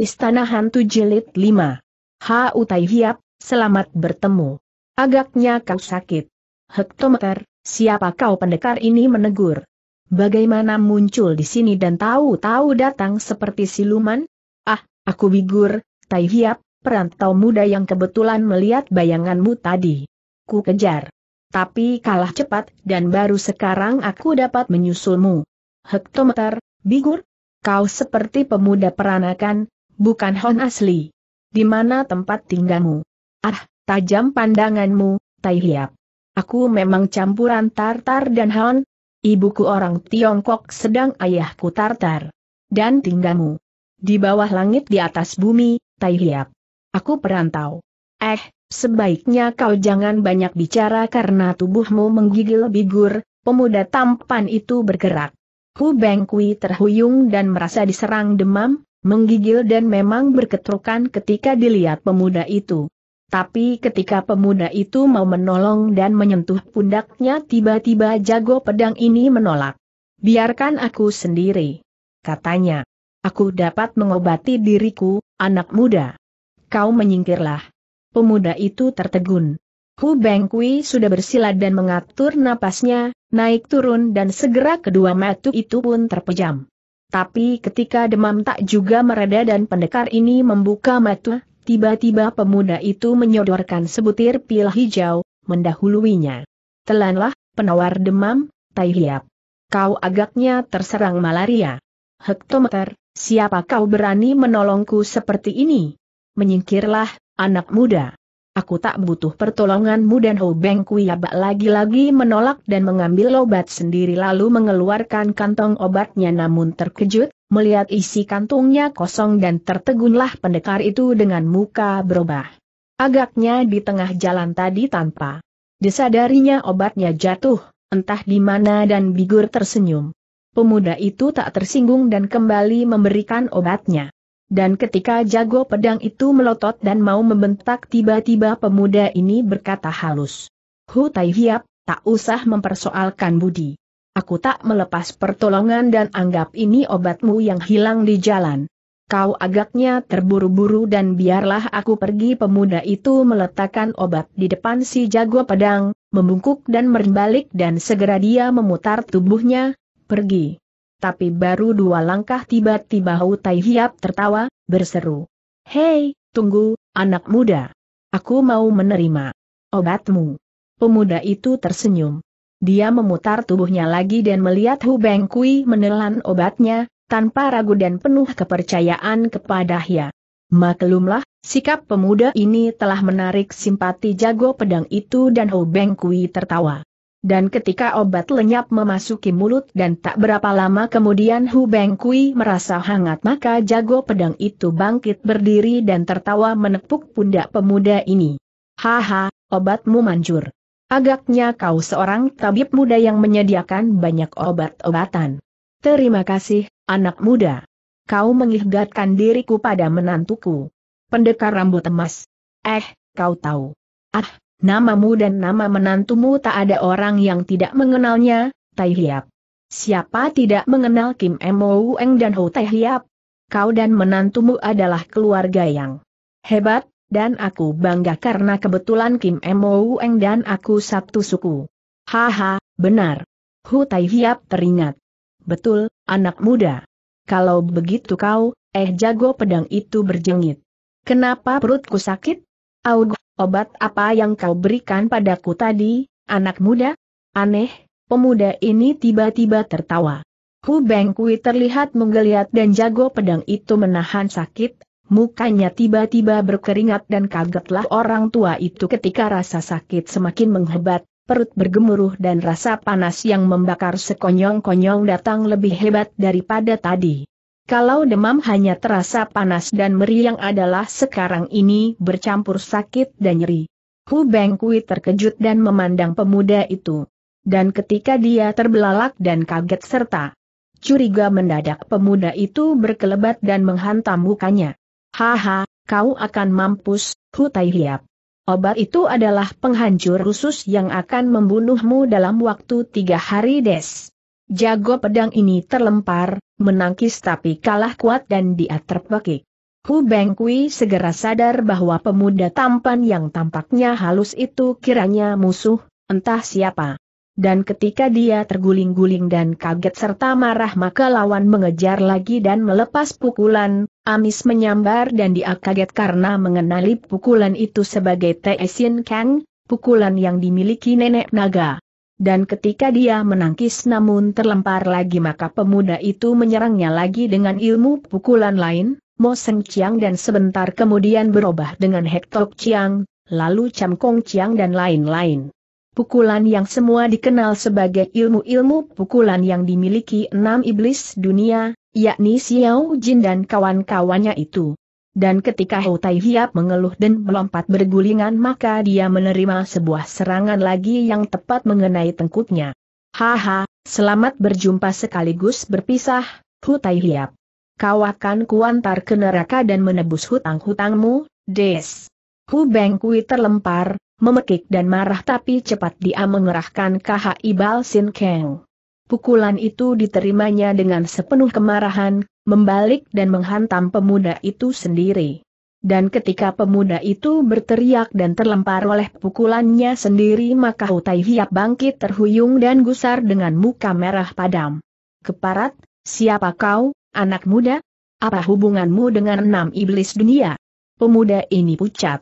Istana Hantu Jilid 5. Ha Tai Hiap, selamat bertemu. Agaknya kau sakit. Hektometer, siapa kau pendekar ini menegur? Bagaimana muncul di sini dan tahu-tahu datang seperti siluman? Ah, aku bigur, Tai Hiap, perantau muda yang kebetulan melihat bayanganmu tadi. Ku kejar. Tapi kalah cepat dan baru sekarang aku dapat menyusulmu. Hektometer, bigur, kau seperti pemuda peranakan, bukan Hon asli. Di mana tempat tinggalmu? Ah, tajam pandanganmu, Tai Hiap. Aku memang campuran Tartar dan Hon. Ibuku orang Tiongkok sedang ayahku Tartar. Dan tinggalmu. Di bawah langit di atas bumi, Tai Hiap. Aku perantau. Eh, sebaiknya kau jangan banyak bicara karena tubuhmu menggigil bigur, pemuda tampan itu bergerak. Hu Bengkui terhuyung dan merasa diserang demam, Menggigil dan memang berketrukan ketika dilihat pemuda itu. Tapi ketika pemuda itu mau menolong dan menyentuh pundaknya tiba-tiba jago pedang ini menolak. Biarkan aku sendiri. Katanya. Aku dapat mengobati diriku, anak muda. Kau menyingkirlah. Pemuda itu tertegun. Hu Bengkui sudah bersilat dan mengatur napasnya, naik turun dan segera kedua matu itu pun terpejam. Tapi ketika demam tak juga mereda dan pendekar ini membuka mata, tiba-tiba pemuda itu menyodorkan sebutir pil hijau, mendahuluinya. Telanlah, penawar demam, Tai Hiap. Kau agaknya terserang malaria. Hektometer, siapa kau berani menolongku seperti ini? Menyingkirlah, anak muda. Aku tak butuh pertolonganmu dan Ho Beng Kuiabak lagi-lagi menolak dan mengambil obat sendiri lalu mengeluarkan kantong obatnya namun terkejut, melihat isi kantungnya kosong dan tertegunlah pendekar itu dengan muka berubah. Agaknya di tengah jalan tadi tanpa disadarinya obatnya jatuh, entah di mana dan bigur tersenyum. Pemuda itu tak tersinggung dan kembali memberikan obatnya. Dan ketika jago pedang itu melotot dan mau membentak tiba-tiba pemuda ini berkata halus. Hu Tai Hiap, tak usah mempersoalkan budi. Aku tak melepas pertolongan dan anggap ini obatmu yang hilang di jalan. Kau agaknya terburu-buru dan biarlah aku pergi pemuda itu meletakkan obat di depan si jago pedang, membungkuk dan berbalik dan segera dia memutar tubuhnya, pergi tapi baru dua langkah tiba-tiba Hou Tai Hiap tertawa, berseru. Hei, tunggu, anak muda. Aku mau menerima obatmu. Pemuda itu tersenyum. Dia memutar tubuhnya lagi dan melihat Hu Beng Kui menelan obatnya, tanpa ragu dan penuh kepercayaan kepada Hia. Maklumlah, sikap pemuda ini telah menarik simpati jago pedang itu dan Hu Beng Kui tertawa. Dan ketika obat lenyap memasuki mulut dan tak berapa lama kemudian Hu Beng Kui merasa hangat maka jago pedang itu bangkit berdiri dan tertawa menepuk pundak pemuda ini. Haha, obatmu manjur. Agaknya kau seorang tabib muda yang menyediakan banyak obat-obatan. Terima kasih, anak muda. Kau mengihgatkan diriku pada menantuku. Pendekar rambut emas. Eh, kau tahu. Ah, namamu dan nama menantumu tak ada orang yang tidak mengenalnya, Tai Hiap. Siapa tidak mengenal Kim Mo Eng dan Ho Tai Hiap? Kau dan menantumu adalah keluarga yang hebat, dan aku bangga karena kebetulan Kim Mo Eng dan aku satu suku. Haha, benar. Hu Tai Hiap teringat. Betul, anak muda. Kalau begitu kau, eh jago pedang itu berjengit. Kenapa perutku sakit? Aug, obat apa yang kau berikan padaku tadi, anak muda? Aneh, pemuda ini tiba-tiba tertawa. Hu Bengkui terlihat menggeliat dan jago pedang itu menahan sakit, mukanya tiba-tiba berkeringat dan kagetlah orang tua itu ketika rasa sakit semakin menghebat, perut bergemuruh dan rasa panas yang membakar sekonyong-konyong datang lebih hebat daripada tadi. Kalau demam hanya terasa panas dan meriang adalah sekarang ini bercampur sakit dan nyeri. Hu Bengkui terkejut dan memandang pemuda itu. Dan ketika dia terbelalak dan kaget serta curiga mendadak pemuda itu berkelebat dan menghantam mukanya. Haha, kau akan mampus, Hu Tai Obat itu adalah penghancur khusus yang akan membunuhmu dalam waktu tiga hari des. Jago pedang ini terlempar, menangkis tapi kalah kuat dan dia terpekik. Hu Bengkui segera sadar bahwa pemuda tampan yang tampaknya halus itu kiranya musuh, entah siapa. Dan ketika dia terguling-guling dan kaget serta marah maka lawan mengejar lagi dan melepas pukulan, Amis menyambar dan dia kaget karena mengenali pukulan itu sebagai Taisin Kang, pukulan yang dimiliki nenek naga dan ketika dia menangkis namun terlempar lagi maka pemuda itu menyerangnya lagi dengan ilmu pukulan lain, Mo Seng Chiang dan sebentar kemudian berubah dengan Hektok Chiang, lalu Cham Kong Chiang dan lain-lain. Pukulan yang semua dikenal sebagai ilmu-ilmu pukulan yang dimiliki enam iblis dunia, yakni Xiao Jin dan kawan-kawannya itu. Dan ketika Ho Tai Hiap mengeluh dan melompat bergulingan maka dia menerima sebuah serangan lagi yang tepat mengenai tengkuknya. Haha, selamat berjumpa sekaligus berpisah, Hu Tai Hiap. Kau akan kuantar ke neraka dan menebus hutang-hutangmu, des. Hu Beng Kui terlempar, memekik dan marah tapi cepat dia mengerahkan Kha ibal Sin keng. Pukulan itu diterimanya dengan sepenuh kemarahan, membalik dan menghantam pemuda itu sendiri. Dan ketika pemuda itu berteriak dan terlempar oleh pukulannya sendiri maka Hutai Hiap bangkit terhuyung dan gusar dengan muka merah padam. Keparat, siapa kau, anak muda? Apa hubunganmu dengan enam iblis dunia? Pemuda ini pucat.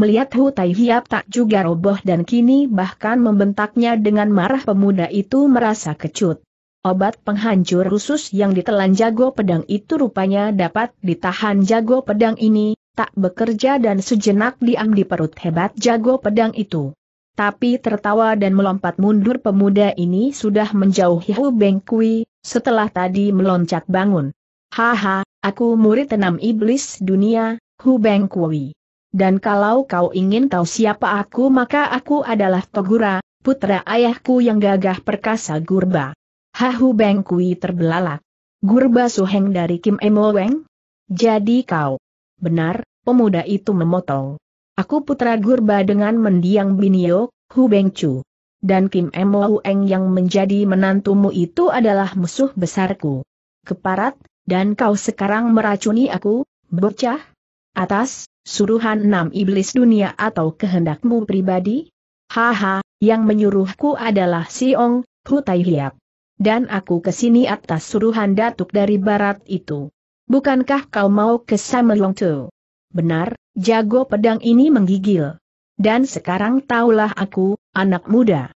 Melihat Hutai Hiap tak juga roboh dan kini bahkan membentaknya dengan marah pemuda itu merasa kecut. Obat penghancur khusus yang ditelan jago pedang itu rupanya dapat ditahan jago pedang ini, tak bekerja dan sejenak diam di perut hebat jago pedang itu. Tapi tertawa dan melompat mundur pemuda ini sudah menjauhi Hu Beng Kui, setelah tadi meloncat bangun. Haha, aku murid enam iblis dunia, Hu Beng Kui. Dan kalau kau ingin tahu siapa aku maka aku adalah Togura, putra ayahku yang gagah perkasa Gurba. Hahu Beng Kui terbelalak. Gurba Suheng dari Kim Emo Weng? Jadi kau. Benar, pemuda itu memotong. Aku putra Gurba dengan mendiang Binio, Hu Beng Chu. Dan Kim Emo Weng yang menjadi menantumu itu adalah musuh besarku. Keparat, dan kau sekarang meracuni aku, bocah? Atas, suruhan enam iblis dunia atau kehendakmu pribadi? Haha, yang menyuruhku adalah Siong, Hu Tai Hiap dan aku kesini atas suruhan datuk dari barat itu. Bukankah kau mau ke Tu? Benar, jago pedang ini menggigil. Dan sekarang taulah aku, anak muda.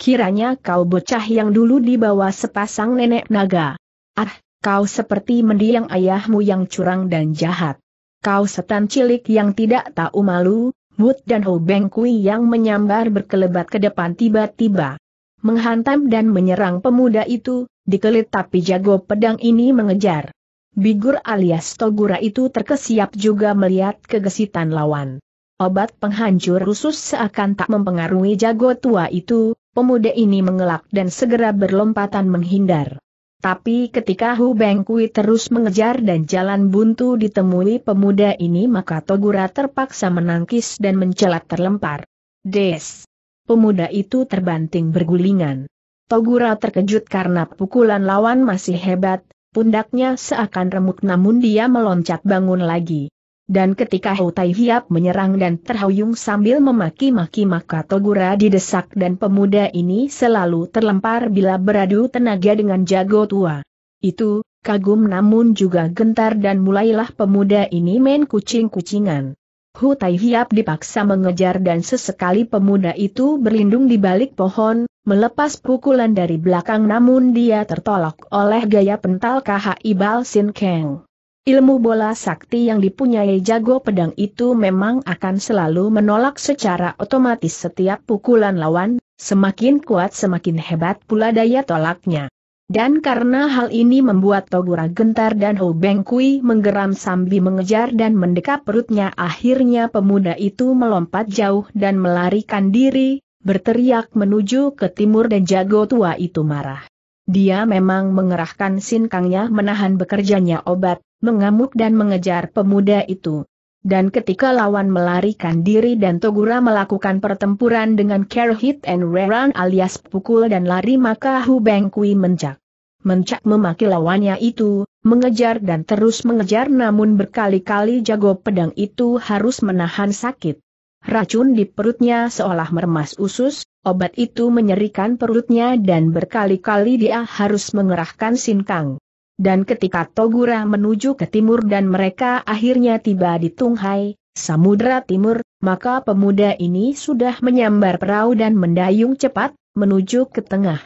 Kiranya kau bocah yang dulu dibawa sepasang nenek naga. Ah, kau seperti mendiang ayahmu yang curang dan jahat. Kau setan cilik yang tidak tahu malu, Wood dan Ho Beng Kui yang menyambar berkelebat ke depan tiba-tiba menghantam dan menyerang pemuda itu, dikelit tapi jago pedang ini mengejar. Bigur alias Togura itu terkesiap juga melihat kegesitan lawan. Obat penghancur rusus seakan tak mempengaruhi jago tua itu, pemuda ini mengelak dan segera berlompatan menghindar. Tapi ketika Hu Bengkui terus mengejar dan jalan buntu ditemui pemuda ini maka Togura terpaksa menangkis dan mencelat terlempar. Des! pemuda itu terbanting bergulingan. Togura terkejut karena pukulan lawan masih hebat, pundaknya seakan remuk namun dia meloncat bangun lagi. Dan ketika Hotai Hiap menyerang dan terhuyung sambil memaki-maki maka Togura didesak dan pemuda ini selalu terlempar bila beradu tenaga dengan jago tua. Itu, kagum namun juga gentar dan mulailah pemuda ini main kucing-kucingan. Hu Tai dipaksa mengejar dan sesekali pemuda itu berlindung di balik pohon, melepas pukulan dari belakang namun dia tertolak oleh gaya pental KH Ibal Sin Kang. Ilmu bola sakti yang dipunyai jago pedang itu memang akan selalu menolak secara otomatis setiap pukulan lawan, semakin kuat semakin hebat pula daya tolaknya. Dan karena hal ini membuat Togura gentar dan Ho Beng Kui menggeram sambil mengejar dan mendekap perutnya akhirnya pemuda itu melompat jauh dan melarikan diri, berteriak menuju ke timur dan jago tua itu marah. Dia memang mengerahkan sinkangnya menahan bekerjanya obat, mengamuk dan mengejar pemuda itu dan ketika lawan melarikan diri dan Togura melakukan pertempuran dengan care hit and rerun alias pukul dan lari maka Hu Beng mencak. Mencak memaki lawannya itu, mengejar dan terus mengejar namun berkali-kali jago pedang itu harus menahan sakit. Racun di perutnya seolah meremas usus, obat itu menyerikan perutnya dan berkali-kali dia harus mengerahkan sinkang. Dan ketika Togura menuju ke timur dan mereka akhirnya tiba di Tunghai, Samudra Timur, maka pemuda ini sudah menyambar perahu dan mendayung cepat, menuju ke tengah.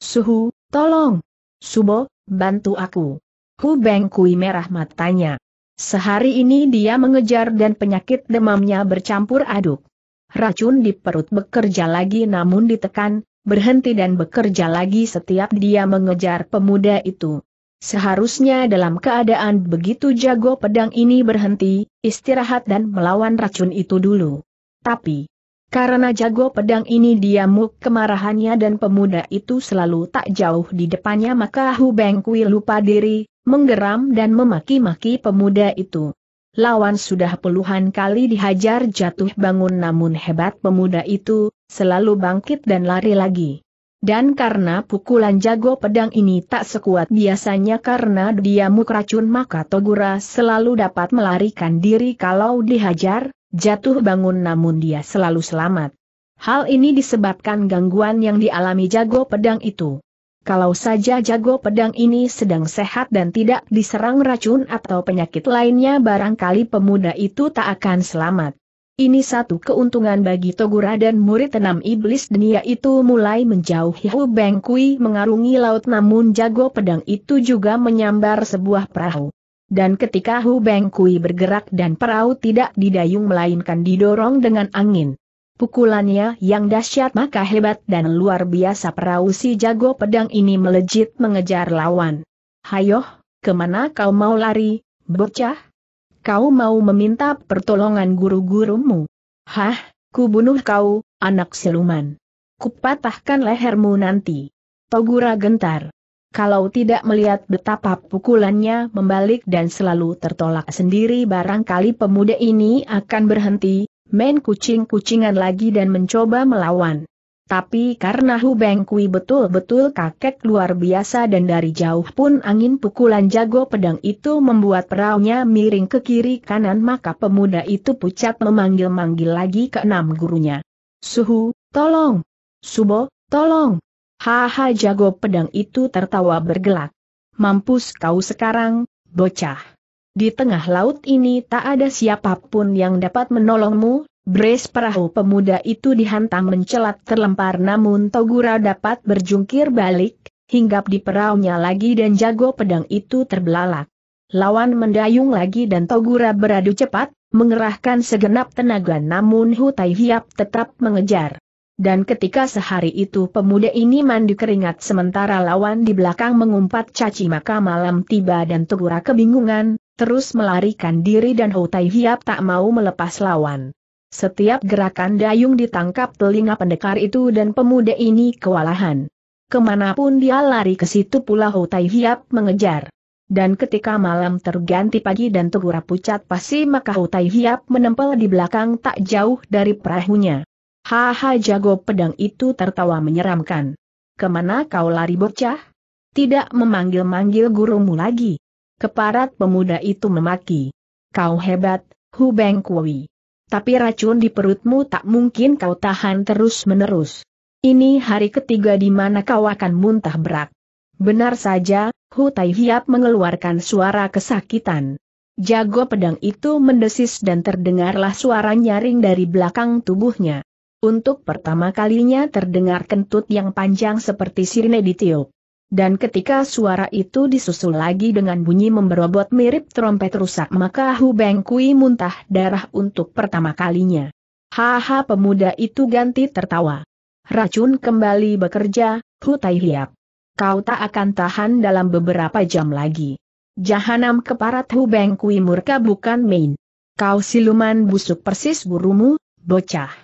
Suhu, tolong! Subo, bantu aku! Hu Kui merah matanya. Sehari ini dia mengejar dan penyakit demamnya bercampur aduk. Racun di perut bekerja lagi namun ditekan, berhenti dan bekerja lagi setiap dia mengejar pemuda itu. Seharusnya dalam keadaan begitu jago pedang ini berhenti, istirahat dan melawan racun itu dulu. Tapi, karena jago pedang ini diamuk kemarahannya dan pemuda itu selalu tak jauh di depannya maka Hu Bengkui lupa diri, menggeram dan memaki-maki pemuda itu. Lawan sudah puluhan kali dihajar jatuh bangun namun hebat pemuda itu, selalu bangkit dan lari lagi. Dan karena pukulan jago pedang ini tak sekuat biasanya karena dia mukracun maka Togura selalu dapat melarikan diri kalau dihajar, jatuh bangun namun dia selalu selamat. Hal ini disebabkan gangguan yang dialami jago pedang itu. Kalau saja jago pedang ini sedang sehat dan tidak diserang racun atau penyakit lainnya barangkali pemuda itu tak akan selamat. Ini satu keuntungan bagi Togura dan murid enam iblis dunia itu mulai menjauhi Hu Beng Kui mengarungi laut namun jago pedang itu juga menyambar sebuah perahu. Dan ketika Hu Beng Kui bergerak dan perahu tidak didayung melainkan didorong dengan angin. Pukulannya yang dahsyat maka hebat dan luar biasa perahu si jago pedang ini melejit mengejar lawan. Hayoh, kemana kau mau lari, bocah? kau mau meminta pertolongan guru-gurumu. Hah, ku bunuh kau, anak siluman. Kupatahkan lehermu nanti. Togura gentar. Kalau tidak melihat betapa pukulannya membalik dan selalu tertolak sendiri barangkali pemuda ini akan berhenti, main kucing-kucingan lagi dan mencoba melawan. Tapi karena Hu Beng Kui betul-betul kakek luar biasa dan dari jauh pun angin pukulan jago pedang itu membuat perahunya miring ke kiri kanan maka pemuda itu pucat memanggil-manggil lagi ke enam gurunya. Suhu, tolong! Subo, tolong! Haha jago pedang itu tertawa bergelak. Mampus kau sekarang, bocah! Di tengah laut ini tak ada siapapun yang dapat menolongmu, Bres perahu pemuda itu dihantam mencelat terlempar namun Togura dapat berjungkir balik, hinggap di perahunya lagi dan jago pedang itu terbelalak. Lawan mendayung lagi dan Togura beradu cepat, mengerahkan segenap tenaga namun Hutai Hiap tetap mengejar. Dan ketika sehari itu pemuda ini mandi keringat sementara lawan di belakang mengumpat caci maka malam tiba dan Togura kebingungan, terus melarikan diri dan Hutai Hiap tak mau melepas lawan. Setiap gerakan dayung ditangkap telinga pendekar itu dan pemuda ini kewalahan. Kemanapun dia lari ke situ pula Hutai Hiap mengejar. Dan ketika malam terganti pagi dan Tegura pucat pasti maka Hutai Hiap menempel di belakang tak jauh dari perahunya. Haha jago pedang itu tertawa menyeramkan. Kemana kau lari bocah? Tidak memanggil-manggil gurumu lagi. Keparat pemuda itu memaki. Kau hebat, Hubeng Kui. Tapi racun di perutmu tak mungkin kau tahan terus-menerus. Ini hari ketiga di mana kau akan muntah berak. Benar saja, Hu Tai Hiap mengeluarkan suara kesakitan. Jago pedang itu mendesis dan terdengarlah suara nyaring dari belakang tubuhnya. Untuk pertama kalinya terdengar kentut yang panjang seperti sirine ditiup dan ketika suara itu disusul lagi dengan bunyi memberobot mirip trompet rusak maka Hu Beng Kui muntah darah untuk pertama kalinya. Haha pemuda itu ganti tertawa. Racun kembali bekerja, Hu Tai Hiap. Kau tak akan tahan dalam beberapa jam lagi. Jahanam keparat Hu Beng Kui murka bukan main. Kau siluman busuk persis burumu, bocah.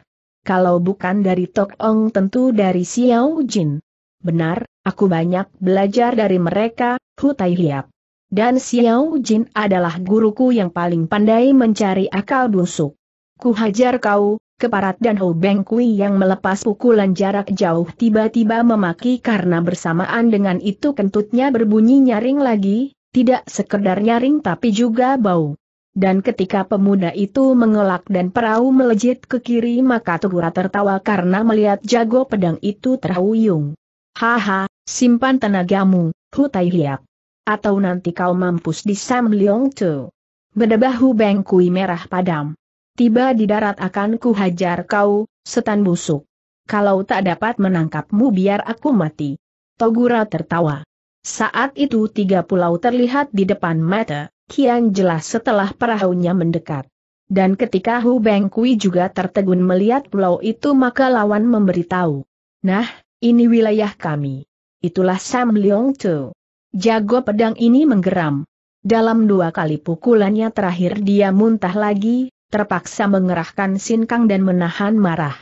Kalau bukan dari Tok Ong tentu dari Xiao Jin. Benar, aku banyak belajar dari mereka, Hu Tai Hiap. Dan Xiao Jin adalah guruku yang paling pandai mencari akal busuk. Ku hajar kau, keparat dan hu Beng Kui yang melepas pukulan jarak jauh tiba-tiba memaki karena bersamaan dengan itu kentutnya berbunyi nyaring lagi, tidak sekedar nyaring tapi juga bau. Dan ketika pemuda itu mengelak dan perahu melejit ke kiri maka Tugura tertawa karena melihat jago pedang itu terhuyung. Haha, simpan tenagamu, Hu Tai Hiap. Atau nanti kau mampus di Sam Leong Tu. Bedebahu Beng Kui merah padam. Tiba di darat akan ku hajar kau, setan busuk. Kalau tak dapat menangkapmu biar aku mati. Togura tertawa. Saat itu tiga pulau terlihat di depan mata, kian jelas setelah perahunya mendekat. Dan ketika Hu Beng juga tertegun melihat pulau itu maka lawan memberitahu. Nah, ini wilayah kami. Itulah Sam Leong Tu. Jago pedang ini menggeram. Dalam dua kali pukulannya terakhir dia muntah lagi, terpaksa mengerahkan sinkang dan menahan marah.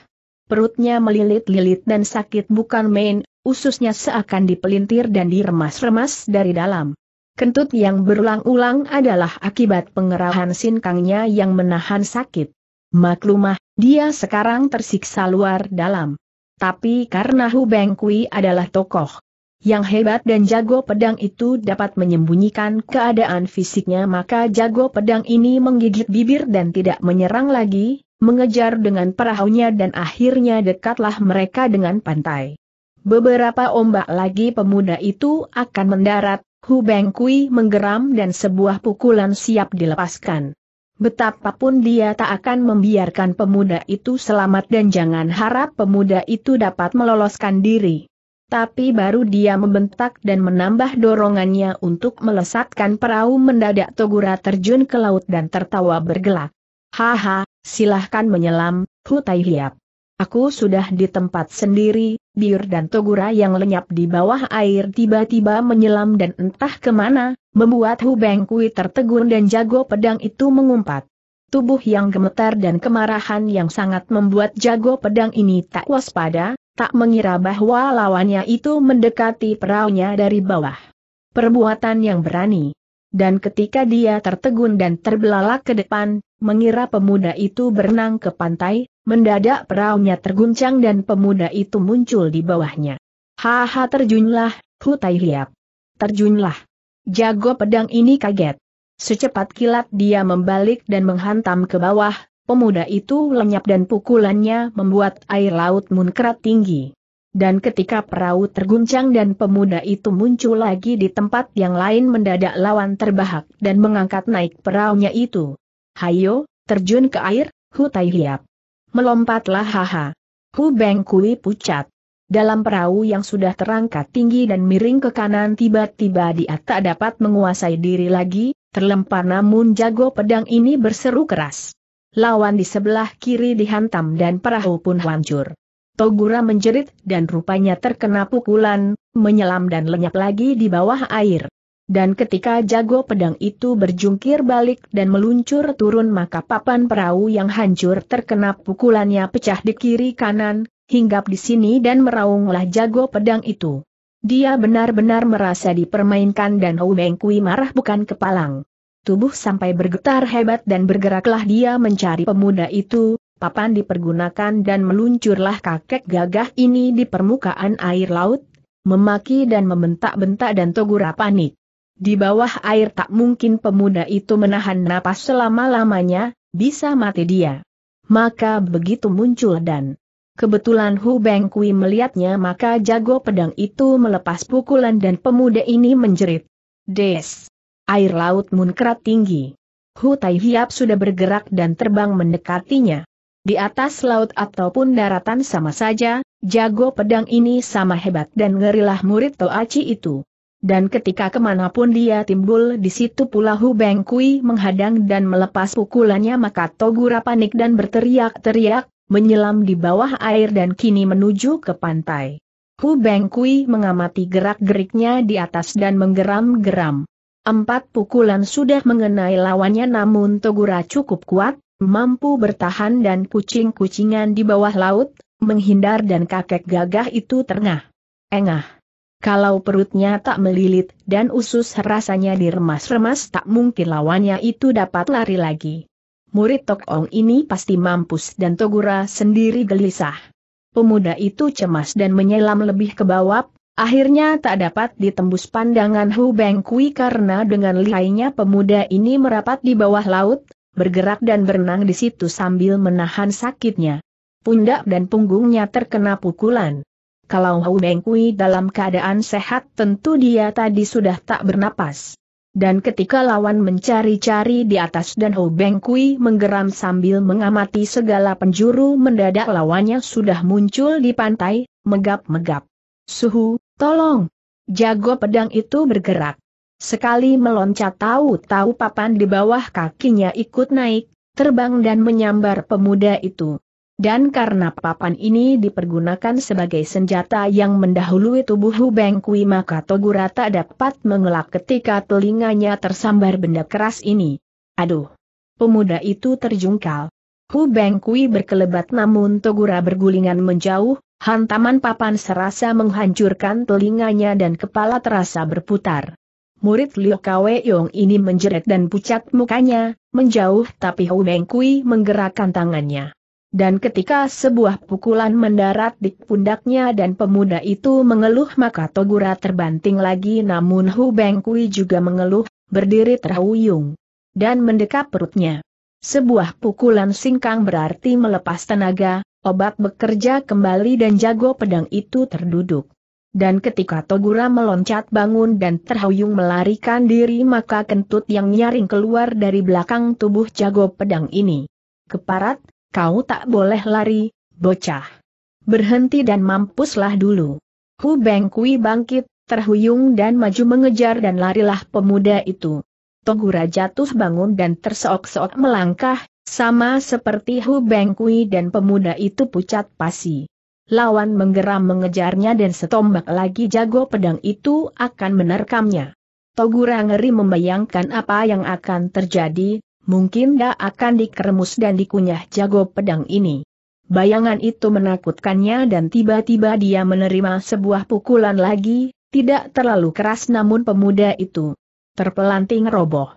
Perutnya melilit-lilit dan sakit bukan main, ususnya seakan dipelintir dan diremas-remas dari dalam. Kentut yang berulang-ulang adalah akibat pengerahan sinkangnya yang menahan sakit. Maklumah, dia sekarang tersiksa luar dalam. Tapi karena Hu Kui adalah tokoh yang hebat dan jago pedang itu dapat menyembunyikan keadaan fisiknya maka jago pedang ini menggigit bibir dan tidak menyerang lagi, mengejar dengan perahunya dan akhirnya dekatlah mereka dengan pantai. Beberapa ombak lagi pemuda itu akan mendarat, Hu Kui menggeram dan sebuah pukulan siap dilepaskan. Betapapun dia tak akan membiarkan pemuda itu selamat dan jangan harap pemuda itu dapat meloloskan diri. Tapi baru dia membentak dan menambah dorongannya untuk melesatkan perahu mendadak Togura terjun ke laut dan tertawa bergelak. Haha, silahkan menyelam, Hutai Hiap. Aku sudah di tempat sendiri, Bir dan Togura yang lenyap di bawah air tiba-tiba menyelam dan entah kemana, membuat Hu Bengkui tertegun dan jago pedang itu mengumpat. Tubuh yang gemetar dan kemarahan yang sangat membuat jago pedang ini tak waspada, tak mengira bahwa lawannya itu mendekati peraunya dari bawah. Perbuatan yang berani, dan ketika dia tertegun dan terbelalak ke depan, mengira pemuda itu berenang ke pantai, mendadak peraunya terguncang dan pemuda itu muncul di bawahnya. Haha terjunlah, Hutai Hiap. Terjunlah. Jago pedang ini kaget. Secepat kilat dia membalik dan menghantam ke bawah, pemuda itu lenyap dan pukulannya membuat air laut munkrat tinggi. Dan ketika perahu terguncang dan pemuda itu muncul lagi di tempat yang lain mendadak lawan terbahak dan mengangkat naik perahunya itu. Hayo, terjun ke air, Hu Tai Hiap. Melompatlah haha. Hu Beng Kui pucat. Dalam perahu yang sudah terangkat tinggi dan miring ke kanan tiba-tiba dia tak dapat menguasai diri lagi, terlempar namun jago pedang ini berseru keras. Lawan di sebelah kiri dihantam dan perahu pun hancur. Togura menjerit dan rupanya terkena pukulan, menyelam dan lenyap lagi di bawah air. Dan ketika jago pedang itu berjungkir balik dan meluncur turun maka papan perahu yang hancur terkena pukulannya pecah di kiri kanan, hinggap di sini dan meraunglah jago pedang itu. Dia benar-benar merasa dipermainkan dan Hou Meng Kui marah bukan kepalang. Tubuh sampai bergetar hebat dan bergeraklah dia mencari pemuda itu, papan dipergunakan dan meluncurlah kakek gagah ini di permukaan air laut, memaki dan membentak-bentak dan Togura panik. Di bawah air tak mungkin pemuda itu menahan napas selama-lamanya, bisa mati dia. Maka begitu muncul dan kebetulan Hu Beng Kui melihatnya maka jago pedang itu melepas pukulan dan pemuda ini menjerit. Des! Air laut munkrat tinggi. Hu Tai Hiap sudah bergerak dan terbang mendekatinya. Di atas laut ataupun daratan sama saja, jago pedang ini sama hebat dan ngerilah murid Toachi itu. Dan ketika kemanapun dia timbul di situ pula Hu Beng Kui menghadang dan melepas pukulannya maka Togura panik dan berteriak-teriak, menyelam di bawah air dan kini menuju ke pantai. Hu Beng Kui mengamati gerak-geriknya di atas dan menggeram-geram. Empat pukulan sudah mengenai lawannya namun Togura cukup kuat, mampu bertahan dan kucing-kucingan di bawah laut, menghindar dan kakek gagah itu terengah. Engah. Kalau perutnya tak melilit dan usus rasanya diremas-remas tak mungkin lawannya itu dapat lari lagi. Murid Tok Ong ini pasti mampus dan Togura sendiri gelisah. Pemuda itu cemas dan menyelam lebih ke bawah, akhirnya tak dapat ditembus pandangan Hu Beng Kui karena dengan lihainya pemuda ini merapat di bawah laut, bergerak dan berenang di situ sambil menahan sakitnya. Pundak dan punggungnya terkena pukulan. Kalau Hau Bengkui dalam keadaan sehat tentu dia tadi sudah tak bernapas. Dan ketika lawan mencari-cari di atas dan Hau Bengkui menggeram sambil mengamati segala penjuru mendadak lawannya sudah muncul di pantai, megap-megap. Suhu, tolong! Jago pedang itu bergerak. Sekali meloncat tahu-tahu papan di bawah kakinya ikut naik, terbang dan menyambar pemuda itu. Dan karena papan ini dipergunakan sebagai senjata yang mendahului tubuh Hubeng Kui maka Togura tak dapat mengelak ketika telinganya tersambar benda keras ini. Aduh! Pemuda itu terjungkal. Hubeng Kui berkelebat namun Togura bergulingan menjauh, hantaman papan serasa menghancurkan telinganya dan kepala terasa berputar murid Liu Kwe Yong ini menjerit dan pucat mukanya, menjauh tapi Hou Beng Kui menggerakkan tangannya. Dan ketika sebuah pukulan mendarat di pundaknya dan pemuda itu mengeluh maka Togura terbanting lagi namun Hu Beng Kui juga mengeluh, berdiri terhuyung. Dan mendekap perutnya. Sebuah pukulan singkang berarti melepas tenaga, obat bekerja kembali dan jago pedang itu terduduk dan ketika Togura meloncat bangun dan terhuyung melarikan diri maka kentut yang nyaring keluar dari belakang tubuh jago pedang ini. Keparat, kau tak boleh lari, bocah. Berhenti dan mampuslah dulu. Hu Beng Kui bangkit, terhuyung dan maju mengejar dan larilah pemuda itu. Togura jatuh bangun dan terseok-seok melangkah, sama seperti Hu Beng Kui dan pemuda itu pucat pasi. Lawan menggeram mengejarnya dan setombak lagi jago pedang itu akan menerkamnya. Togura ngeri membayangkan apa yang akan terjadi, mungkin dia akan dikeremus dan dikunyah jago pedang ini. Bayangan itu menakutkannya dan tiba-tiba dia menerima sebuah pukulan lagi, tidak terlalu keras namun pemuda itu terpelanting roboh.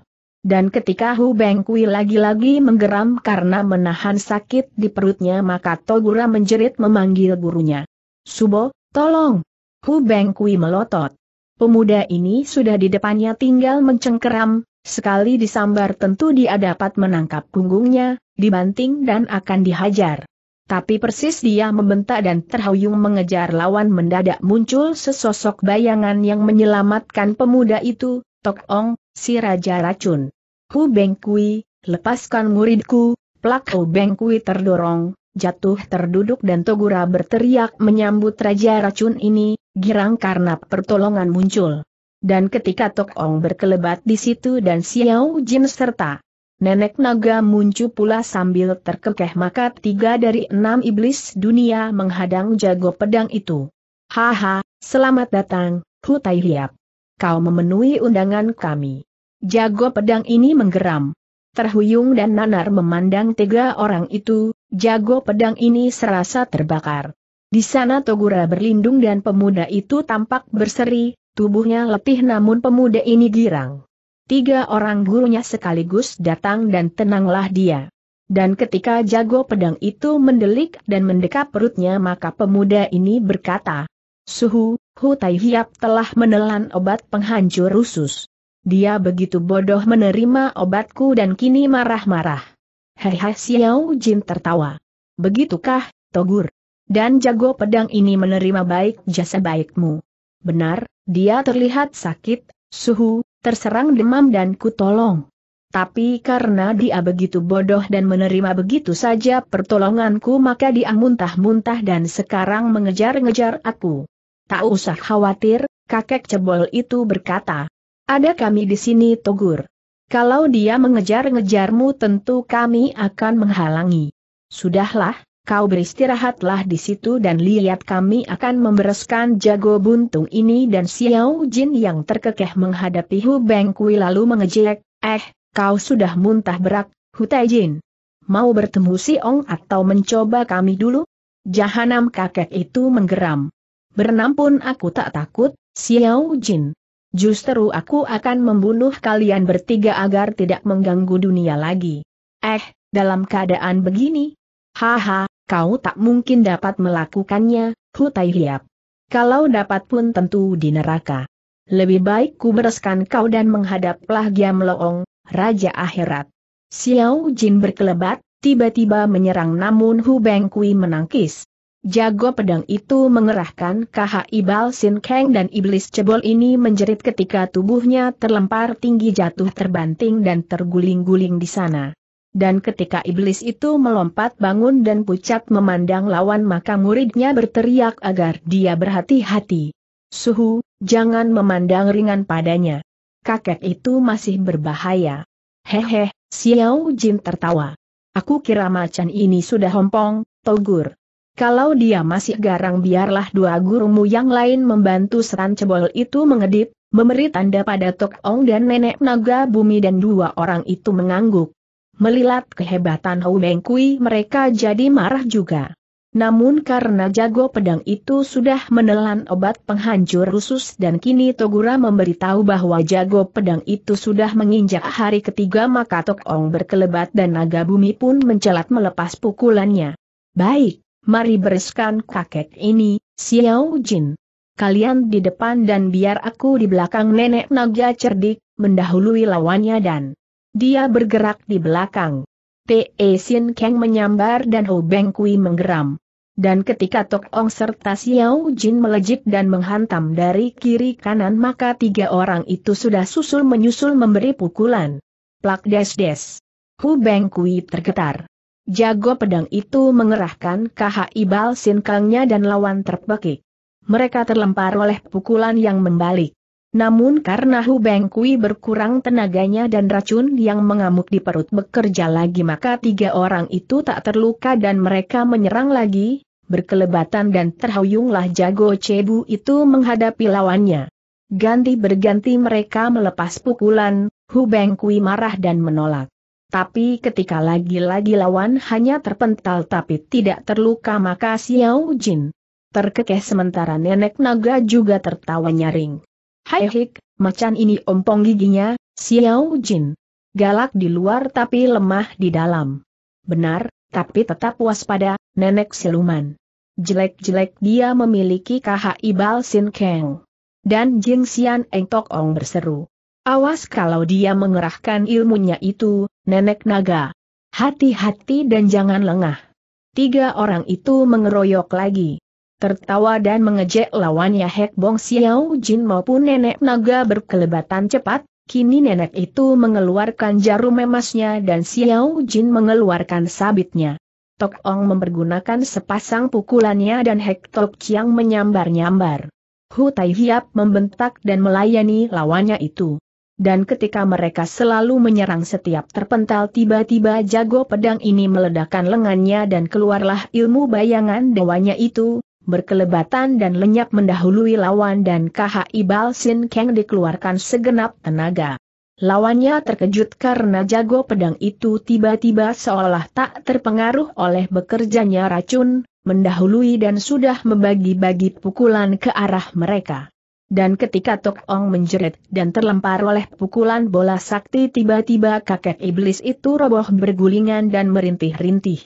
Dan ketika Hu Bengkui lagi-lagi menggeram karena menahan sakit di perutnya maka Togura menjerit memanggil gurunya. Subo, tolong! Hu Bengkui melotot. Pemuda ini sudah di depannya tinggal mencengkeram, sekali disambar tentu dia dapat menangkap punggungnya, dibanting dan akan dihajar. Tapi persis dia membentak dan terhuyung mengejar lawan mendadak muncul sesosok bayangan yang menyelamatkan pemuda itu, Tok Ong, si Raja Racun. Hu Bengkui, lepaskan muridku, plak Hu Bengkui terdorong, jatuh terduduk dan Togura berteriak menyambut Raja Racun ini, girang karena pertolongan muncul. Dan ketika Tok Ong berkelebat di situ dan Xiao Jin serta Nenek naga muncul pula sambil terkekeh maka tiga dari enam iblis dunia menghadang jago pedang itu. Haha, selamat datang, Hu Tai Hiap. Kau memenuhi undangan kami. Jago pedang ini menggeram. Terhuyung dan nanar memandang tiga orang itu, jago pedang ini serasa terbakar. Di sana Togura berlindung dan pemuda itu tampak berseri, tubuhnya letih namun pemuda ini girang. Tiga orang gurunya sekaligus datang dan tenanglah dia. Dan ketika jago pedang itu mendelik dan mendekap perutnya maka pemuda ini berkata, Suhu, Hu Tai Hiap telah menelan obat penghancur usus. Dia begitu bodoh menerima obatku dan kini marah-marah. Hehe Xiao Jin tertawa. Begitukah, Togur? Dan jago pedang ini menerima baik jasa baikmu. Benar, dia terlihat sakit, suhu, terserang demam dan kutolong. Tapi karena dia begitu bodoh dan menerima begitu saja pertolonganku maka dia muntah-muntah dan sekarang mengejar-ngejar aku. Tak usah khawatir, kakek cebol itu berkata. Ada kami di sini Togur. Kalau dia mengejar-ngejarmu tentu kami akan menghalangi. Sudahlah, kau beristirahatlah di situ dan lihat kami akan membereskan jago buntung ini dan Xiao Jin yang terkekeh menghadapi Hu Beng Kui lalu mengejek, eh, kau sudah muntah berak, Hu Tai Jin. Mau bertemu si Ong atau mencoba kami dulu? Jahanam kakek itu menggeram. Berenam pun aku tak takut, Xiao Jin. Justru aku akan membunuh kalian bertiga agar tidak mengganggu dunia lagi. Eh, dalam keadaan begini? Haha, kau tak mungkin dapat melakukannya, Hutai Hiap. Kalau dapat pun tentu di neraka. Lebih baik ku bereskan kau dan menghadaplah Giam Loong, Raja Akhirat. Xiao Jin berkelebat, tiba-tiba menyerang namun Hu Beng Kui menangkis. Jago pedang itu mengerahkan Ibal Sin Kang dan iblis cebol ini menjerit ketika tubuhnya terlempar tinggi jatuh terbanting dan terguling-guling di sana. Dan ketika iblis itu melompat bangun dan pucat memandang lawan maka muridnya berteriak agar dia berhati-hati. Suhu, jangan memandang ringan padanya. Kakek itu masih berbahaya. Hehe, Xiao Jin tertawa. Aku kira macan ini sudah hompong, Togur. Kalau dia masih garang biarlah dua gurumu yang lain membantu seran cebol itu mengedip, memberi tanda pada Tok Ong dan Nenek Naga Bumi dan dua orang itu mengangguk. Melihat kehebatan Hou Beng Kui mereka jadi marah juga. Namun karena jago pedang itu sudah menelan obat penghancur rusus dan kini Togura memberitahu bahwa jago pedang itu sudah menginjak hari ketiga maka Tok Ong berkelebat dan naga bumi pun mencelat melepas pukulannya. Baik, mari bereskan kakek ini, Xiao Jin. Kalian di depan dan biar aku di belakang nenek naga cerdik, mendahului lawannya dan dia bergerak di belakang. T.E. Sin Kang menyambar dan Ho Beng Kui menggeram. Dan ketika Tok Ong serta Xiao Jin melejit dan menghantam dari kiri kanan maka tiga orang itu sudah susul menyusul memberi pukulan. Plak des des. Hu Beng Kui tergetar. Jago pedang itu mengerahkan kaha ibal Sinkangnya dan lawan terpekik. Mereka terlempar oleh pukulan yang membalik. Namun karena Hu Beng Kui berkurang tenaganya dan racun yang mengamuk di perut bekerja lagi maka tiga orang itu tak terluka dan mereka menyerang lagi, berkelebatan dan terhuyunglah jago Cebu itu menghadapi lawannya. Ganti berganti mereka melepas pukulan, Hu Beng Kui marah dan menolak. Tapi ketika lagi-lagi lawan hanya terpental tapi tidak terluka maka Xiao Jin terkekeh sementara nenek naga juga tertawa nyaring. Hai hik, macan ini ompong giginya, Xiao Jin. Galak di luar tapi lemah di dalam. Benar, tapi tetap waspada, nenek siluman. Jelek-jelek dia memiliki KHI ibal Sin Kang. Dan Jing Xian Eng Tok Ong berseru. Awas kalau dia mengerahkan ilmunya itu, Nenek Naga. Hati-hati dan jangan lengah. Tiga orang itu mengeroyok lagi. Tertawa dan mengejek lawannya Hek Bong Xiao Jin maupun Nenek Naga berkelebatan cepat, kini nenek itu mengeluarkan jarum emasnya dan Xiao Jin mengeluarkan sabitnya. Tok Ong mempergunakan sepasang pukulannya dan Hek Tok Chiang menyambar-nyambar. Hu Tai Hiap membentak dan melayani lawannya itu dan ketika mereka selalu menyerang setiap terpental tiba-tiba jago pedang ini meledakkan lengannya dan keluarlah ilmu bayangan dewanya itu, berkelebatan dan lenyap mendahului lawan dan ibal sin Kang dikeluarkan segenap tenaga. Lawannya terkejut karena jago pedang itu tiba-tiba seolah tak terpengaruh oleh bekerjanya racun, mendahului dan sudah membagi-bagi pukulan ke arah mereka. Dan ketika Tok Ong menjerit dan terlempar oleh pukulan bola sakti tiba-tiba kakek iblis itu roboh bergulingan dan merintih-rintih.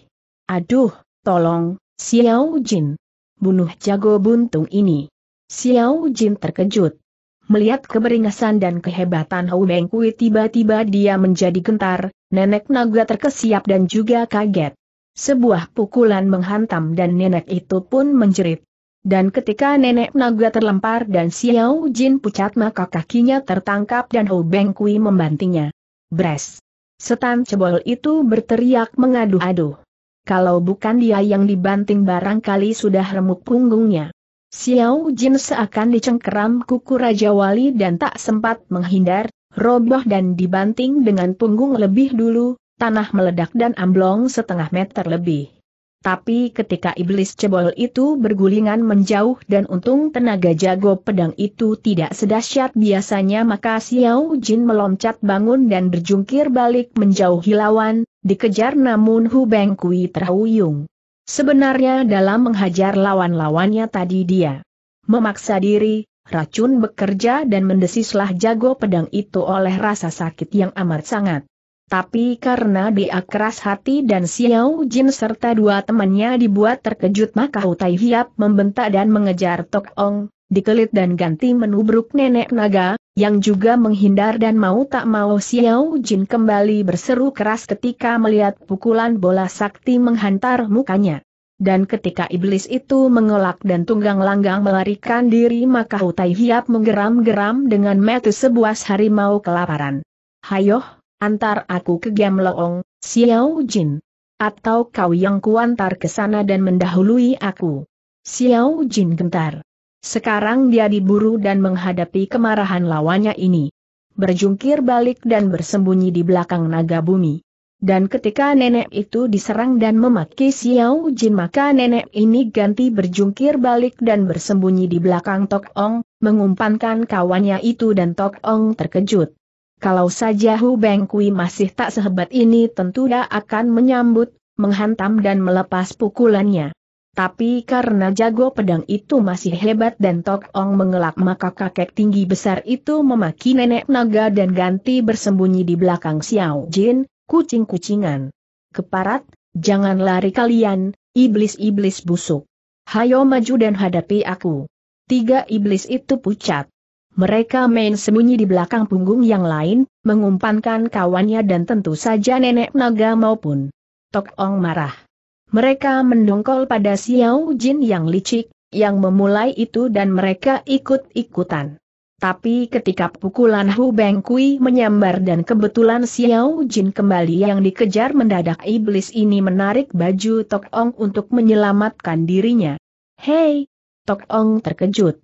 Aduh, tolong, Xiao Jin. Bunuh jago buntung ini. Xiao Jin terkejut. Melihat keberingasan dan kehebatan Hou Mengkui tiba-tiba dia menjadi gentar, nenek naga terkesiap dan juga kaget. Sebuah pukulan menghantam dan nenek itu pun menjerit. Dan ketika nenek naga terlempar dan Xiao Jin pucat maka kakinya tertangkap dan Hou Beng Kui membantingnya. Bres! Setan cebol itu berteriak mengaduh-aduh. Kalau bukan dia yang dibanting barangkali sudah remuk punggungnya. Xiao Jin seakan dicengkeram kuku Raja Wali dan tak sempat menghindar, roboh dan dibanting dengan punggung lebih dulu, tanah meledak dan amblong setengah meter lebih. Tapi ketika iblis cebol itu bergulingan menjauh dan untung tenaga jago pedang itu tidak sedahsyat biasanya maka Xiao Jin meloncat bangun dan berjungkir balik menjauh lawan, dikejar namun Hu Beng Kui terhuyung. Sebenarnya dalam menghajar lawan-lawannya tadi dia memaksa diri, racun bekerja dan mendesislah jago pedang itu oleh rasa sakit yang amat sangat tapi karena dia keras hati dan Xiao Jin serta dua temannya dibuat terkejut maka Hutai Hiap membentak dan mengejar Tok Ong, dikelit dan ganti menubruk nenek naga, yang juga menghindar dan mau tak mau Xiao Jin kembali berseru keras ketika melihat pukulan bola sakti menghantar mukanya. Dan ketika iblis itu mengelak dan tunggang langgang melarikan diri maka Hutai Hiap menggeram-geram dengan metu sebuah harimau kelaparan. Hayoh, Antar aku ke Loong, Xiao Jin. Atau kau yang kuantar ke sana dan mendahului aku. Xiao Jin gentar. Sekarang dia diburu dan menghadapi kemarahan lawannya ini. Berjungkir balik dan bersembunyi di belakang naga bumi. Dan ketika nenek itu diserang dan memaki Xiao Jin maka nenek ini ganti berjungkir balik dan bersembunyi di belakang Tok Ong, mengumpankan kawannya itu dan Tok Ong terkejut. Kalau saja Hu Bengkui masih tak sehebat ini tentu dia akan menyambut, menghantam dan melepas pukulannya. Tapi karena jago pedang itu masih hebat dan Tok Ong mengelak maka kakek tinggi besar itu memaki nenek naga dan ganti bersembunyi di belakang Xiao Jin, kucing-kucingan. Keparat, jangan lari kalian, iblis-iblis busuk. Hayo maju dan hadapi aku. Tiga iblis itu pucat. Mereka main sembunyi di belakang punggung yang lain, mengumpankan kawannya dan tentu saja nenek naga maupun Tok Ong marah. Mereka mendongkol pada Xiao Jin yang licik, yang memulai itu dan mereka ikut-ikutan. Tapi ketika pukulan Hu Beng Kui menyambar dan kebetulan Xiao Jin kembali yang dikejar mendadak iblis ini menarik baju Tok Ong untuk menyelamatkan dirinya. Hei! Tok Ong terkejut.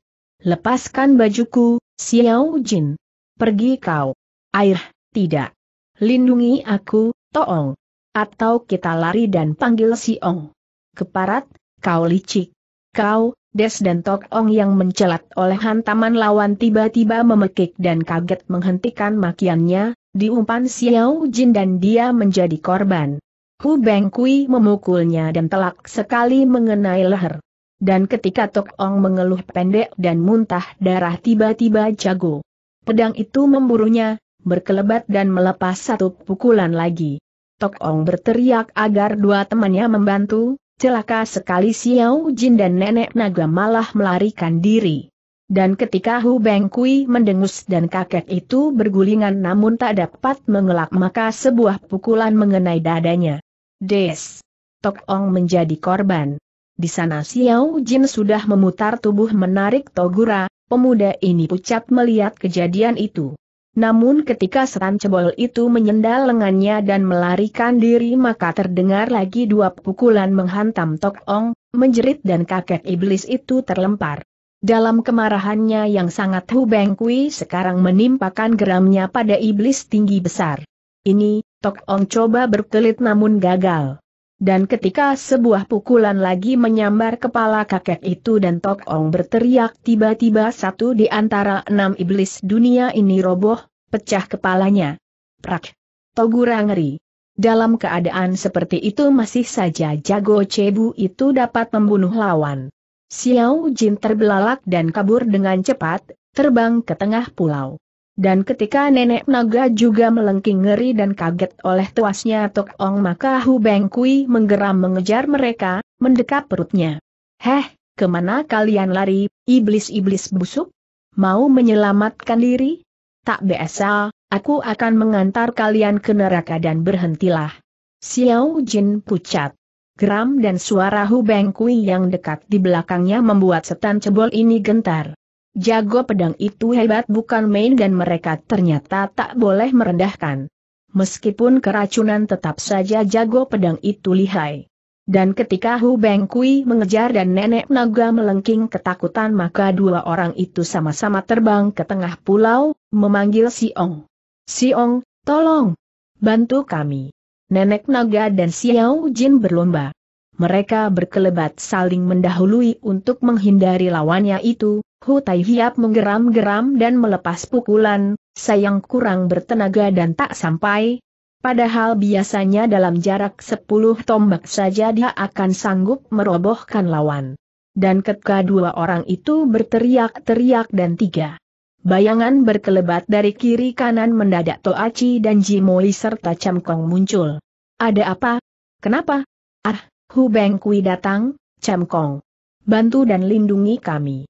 Lepaskan bajuku, Xiao Jin. Pergi kau. Air, tidak. Lindungi aku, Toong. Atau kita lari dan panggil si Ong. Keparat, kau licik. Kau, Des dan Tok Ong yang mencelat oleh hantaman lawan tiba-tiba memekik dan kaget menghentikan makiannya, diumpan Xiao Jin dan dia menjadi korban. Hu Beng Kui memukulnya dan telak sekali mengenai leher. Dan ketika Tok Ong mengeluh pendek dan muntah darah tiba-tiba jago. Pedang itu memburunya, berkelebat dan melepas satu pukulan lagi. Tok Ong berteriak agar dua temannya membantu, celaka sekali Xiao Jin dan Nenek Naga malah melarikan diri. Dan ketika Hu Beng Kui mendengus dan kakek itu bergulingan namun tak dapat mengelak maka sebuah pukulan mengenai dadanya. Des! Tok Ong menjadi korban. Di sana Xiao Jin sudah memutar tubuh menarik Togura, pemuda ini pucat melihat kejadian itu. Namun ketika setan cebol itu menyendal lengannya dan melarikan diri maka terdengar lagi dua pukulan menghantam Tok Ong, menjerit dan kakek iblis itu terlempar. Dalam kemarahannya yang sangat Hu Beng sekarang menimpakan geramnya pada iblis tinggi besar. Ini, Tok Ong coba berkelit namun gagal. Dan ketika sebuah pukulan lagi menyambar kepala kakek itu dan Tok Ong berteriak tiba-tiba satu di antara enam iblis dunia ini roboh, pecah kepalanya. Prak! Togura ngeri. Dalam keadaan seperti itu masih saja jago cebu itu dapat membunuh lawan. Xiao Jin terbelalak dan kabur dengan cepat, terbang ke tengah pulau. Dan ketika nenek naga juga melengking ngeri dan kaget oleh tuasnya Tok Ong maka Hu Beng Kui menggeram mengejar mereka, mendekap perutnya. Heh, kemana kalian lari, iblis-iblis busuk? Mau menyelamatkan diri? Tak biasa, aku akan mengantar kalian ke neraka dan berhentilah. Xiao Jin pucat. Geram dan suara Hu Beng Kui yang dekat di belakangnya membuat setan cebol ini gentar. Jago pedang itu hebat bukan main dan mereka ternyata tak boleh merendahkan. Meskipun keracunan tetap saja jago pedang itu lihai. Dan ketika Hu Beng Kui mengejar dan nenek naga melengking ketakutan maka dua orang itu sama-sama terbang ke tengah pulau, memanggil Si Ong. Si Ong, tolong! Bantu kami! Nenek naga dan Xiao Jin berlomba. Mereka berkelebat saling mendahului untuk menghindari lawannya itu, Hu Tai Hiap menggeram-geram dan melepas pukulan, sayang kurang bertenaga dan tak sampai. Padahal biasanya dalam jarak sepuluh tombak saja dia akan sanggup merobohkan lawan. Dan ketika dua orang itu berteriak-teriak dan tiga. Bayangan berkelebat dari kiri kanan mendadak Toachi dan Jimoi serta Camkong muncul. Ada apa? Kenapa? Ah, Hu Bengkui datang, Camkong. Bantu dan lindungi kami.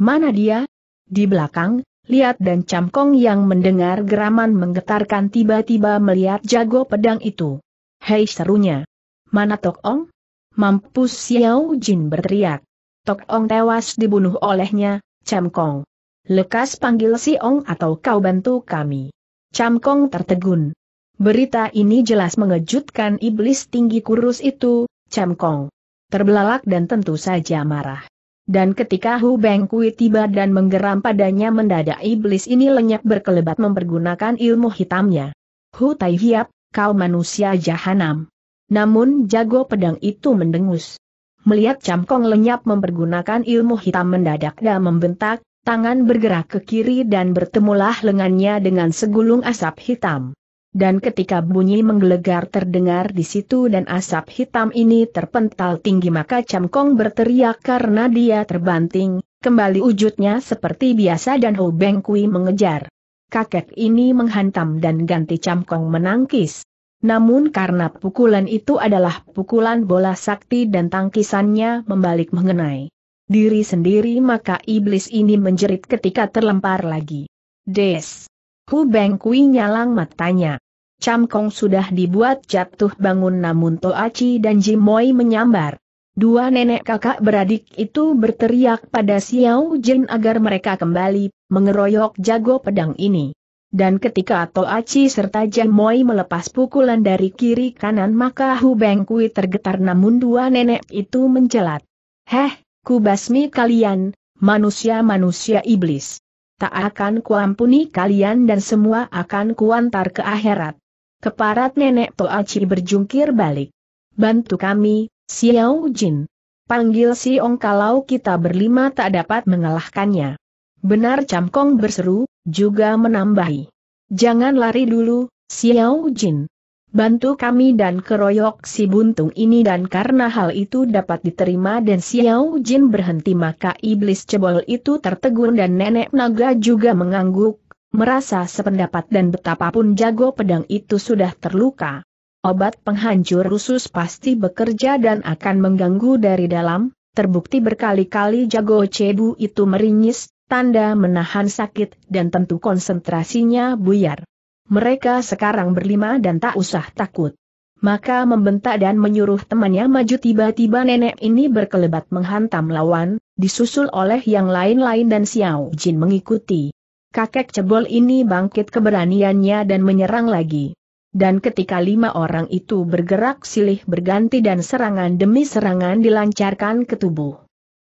Mana dia? Di belakang, lihat dan camkong yang mendengar geraman menggetarkan tiba-tiba melihat jago pedang itu. Hei serunya. Mana Tok Ong? Mampus Xiao Jin berteriak. Tok Ong tewas dibunuh olehnya, camkong. Lekas panggil si Ong atau kau bantu kami. Camkong tertegun. Berita ini jelas mengejutkan iblis tinggi kurus itu, camkong. Terbelalak dan tentu saja marah. Dan ketika Hu Bengkui tiba dan menggeram padanya mendadak iblis ini lenyap berkelebat mempergunakan ilmu hitamnya. Hu Tai Hiap, kau manusia jahanam. Namun jago pedang itu mendengus. Melihat Camkong lenyap mempergunakan ilmu hitam mendadak dan membentak, tangan bergerak ke kiri dan bertemulah lengannya dengan segulung asap hitam. Dan ketika bunyi menggelegar terdengar di situ dan asap hitam ini terpental tinggi maka Camkong berteriak karena dia terbanting, kembali wujudnya seperti biasa dan Ho Beng Kui mengejar. Kakek ini menghantam dan ganti Camkong menangkis. Namun karena pukulan itu adalah pukulan bola sakti dan tangkisannya membalik mengenai diri sendiri maka iblis ini menjerit ketika terlempar lagi. Des! Hu Beng Kui nyalang matanya. Cham Kong sudah dibuat jatuh bangun namun Toachi dan Jimoy menyambar. Dua nenek kakak beradik itu berteriak pada Xiao Jin agar mereka kembali, mengeroyok jago pedang ini. Dan ketika Toachi serta Jimoy melepas pukulan dari kiri kanan maka Hu Bengkui tergetar namun dua nenek itu menjelat. Heh, kubasmi kalian, manusia-manusia iblis. Tak akan kuampuni kalian dan semua akan kuantar ke akhirat. Keparat nenek Toaci berjungkir balik. Bantu kami, Xiao Jin. Panggil Si Ong kalau kita berlima tak dapat mengalahkannya. Benar Camkong berseru, juga menambahi. Jangan lari dulu, Xiao Jin. Bantu kami dan keroyok si buntung ini dan karena hal itu dapat diterima dan Xiao Jin berhenti maka iblis cebol itu tertegun dan nenek naga juga mengangguk, merasa sependapat dan betapapun jago pedang itu sudah terluka. Obat penghancur rusus pasti bekerja dan akan mengganggu dari dalam, terbukti berkali-kali jago cebu itu meringis, tanda menahan sakit dan tentu konsentrasinya buyar. Mereka sekarang berlima dan tak usah takut. Maka membentak dan menyuruh temannya maju tiba-tiba nenek ini berkelebat menghantam lawan, disusul oleh yang lain-lain dan Xiao Jin mengikuti kakek cebol ini bangkit keberaniannya dan menyerang lagi. Dan ketika lima orang itu bergerak silih berganti dan serangan demi serangan dilancarkan ke tubuh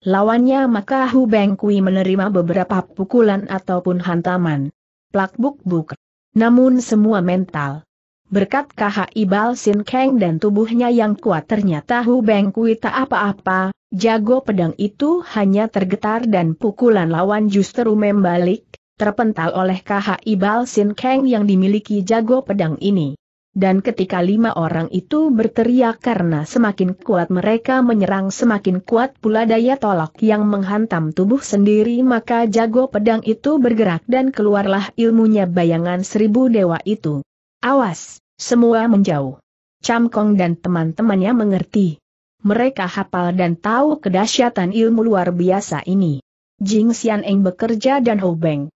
lawannya maka Hu Beng Kui menerima beberapa pukulan ataupun hantaman. Plak buk buk. Namun semua mental. Berkat KH Ibal Sin Kang dan tubuhnya yang kuat ternyata Hu Beng Kui tak apa-apa, jago pedang itu hanya tergetar dan pukulan lawan justru membalik, terpental oleh KHI ibal Sin Kang yang dimiliki jago pedang ini. Dan ketika lima orang itu berteriak karena semakin kuat mereka menyerang semakin kuat pula daya tolak yang menghantam tubuh sendiri maka jago pedang itu bergerak dan keluarlah ilmunya bayangan seribu dewa itu. Awas, semua menjauh. Cam Kong dan teman-temannya mengerti. Mereka hafal dan tahu kedahsyatan ilmu luar biasa ini. Jing Xian Eng bekerja dan Ho Beng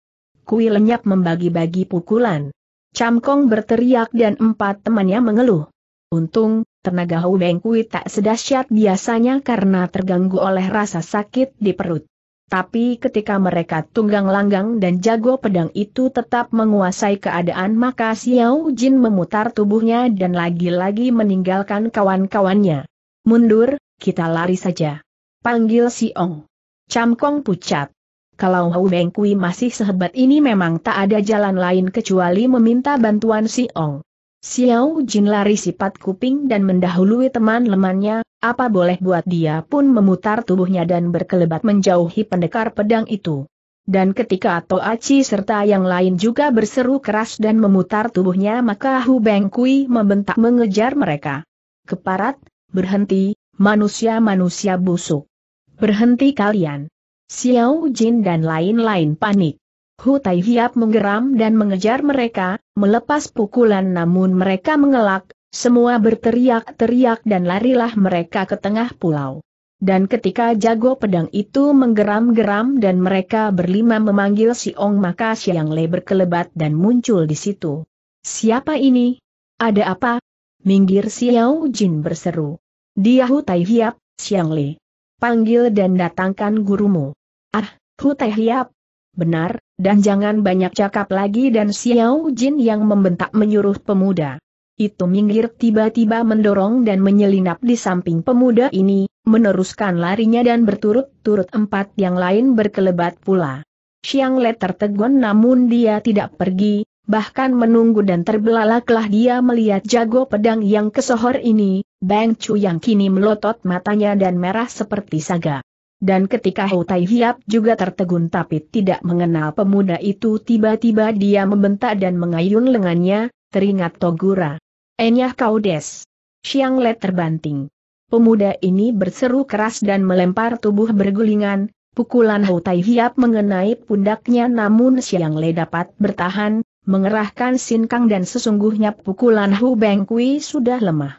diakui lenyap membagi-bagi pukulan. Cam Kong berteriak dan empat temannya mengeluh. Untung, tenaga Hu Kui tak sedahsyat biasanya karena terganggu oleh rasa sakit di perut. Tapi ketika mereka tunggang langgang dan jago pedang itu tetap menguasai keadaan maka Xiao Jin memutar tubuhnya dan lagi-lagi meninggalkan kawan-kawannya. Mundur, kita lari saja. Panggil Si Ong. Cam Kong pucat kalau Hu Beng Kui masih sehebat ini memang tak ada jalan lain kecuali meminta bantuan si Ong. Xiao Jin lari sifat kuping dan mendahului teman lemannya, apa boleh buat dia pun memutar tubuhnya dan berkelebat menjauhi pendekar pedang itu. Dan ketika Aci serta yang lain juga berseru keras dan memutar tubuhnya maka Hu Beng Kui membentak mengejar mereka. Keparat, berhenti, manusia-manusia busuk. Berhenti kalian. Xiao Jin dan lain-lain panik. Hu Tai Hiap menggeram dan mengejar mereka, melepas pukulan namun mereka mengelak, semua berteriak-teriak dan larilah mereka ke tengah pulau. Dan ketika jago pedang itu menggeram-geram dan mereka berlima memanggil si Ong maka yang Le berkelebat dan muncul di situ. Siapa ini? Ada apa? Minggir Xiao Jin berseru. Dia Hu Tai Hiap, Siang Le. Panggil dan datangkan gurumu. Ah, Hu Teh Hiap. Benar, dan jangan banyak cakap lagi dan Xiao Jin yang membentak menyuruh pemuda. Itu minggir tiba-tiba mendorong dan menyelinap di samping pemuda ini, meneruskan larinya dan berturut-turut empat yang lain berkelebat pula. Xiang Le tertegun namun dia tidak pergi, bahkan menunggu dan terbelalaklah dia melihat jago pedang yang kesohor ini, Bang Chu yang kini melotot matanya dan merah seperti saga. Dan ketika Hou Tai Hiap juga tertegun tapi tidak mengenal pemuda itu tiba-tiba dia membentak dan mengayun lengannya, teringat Togura. Enyah kau des. Siang Le terbanting. Pemuda ini berseru keras dan melempar tubuh bergulingan, pukulan Hou Tai Hiap mengenai pundaknya namun Siang Le dapat bertahan, mengerahkan sinkang dan sesungguhnya pukulan Hu Beng Kui sudah lemah.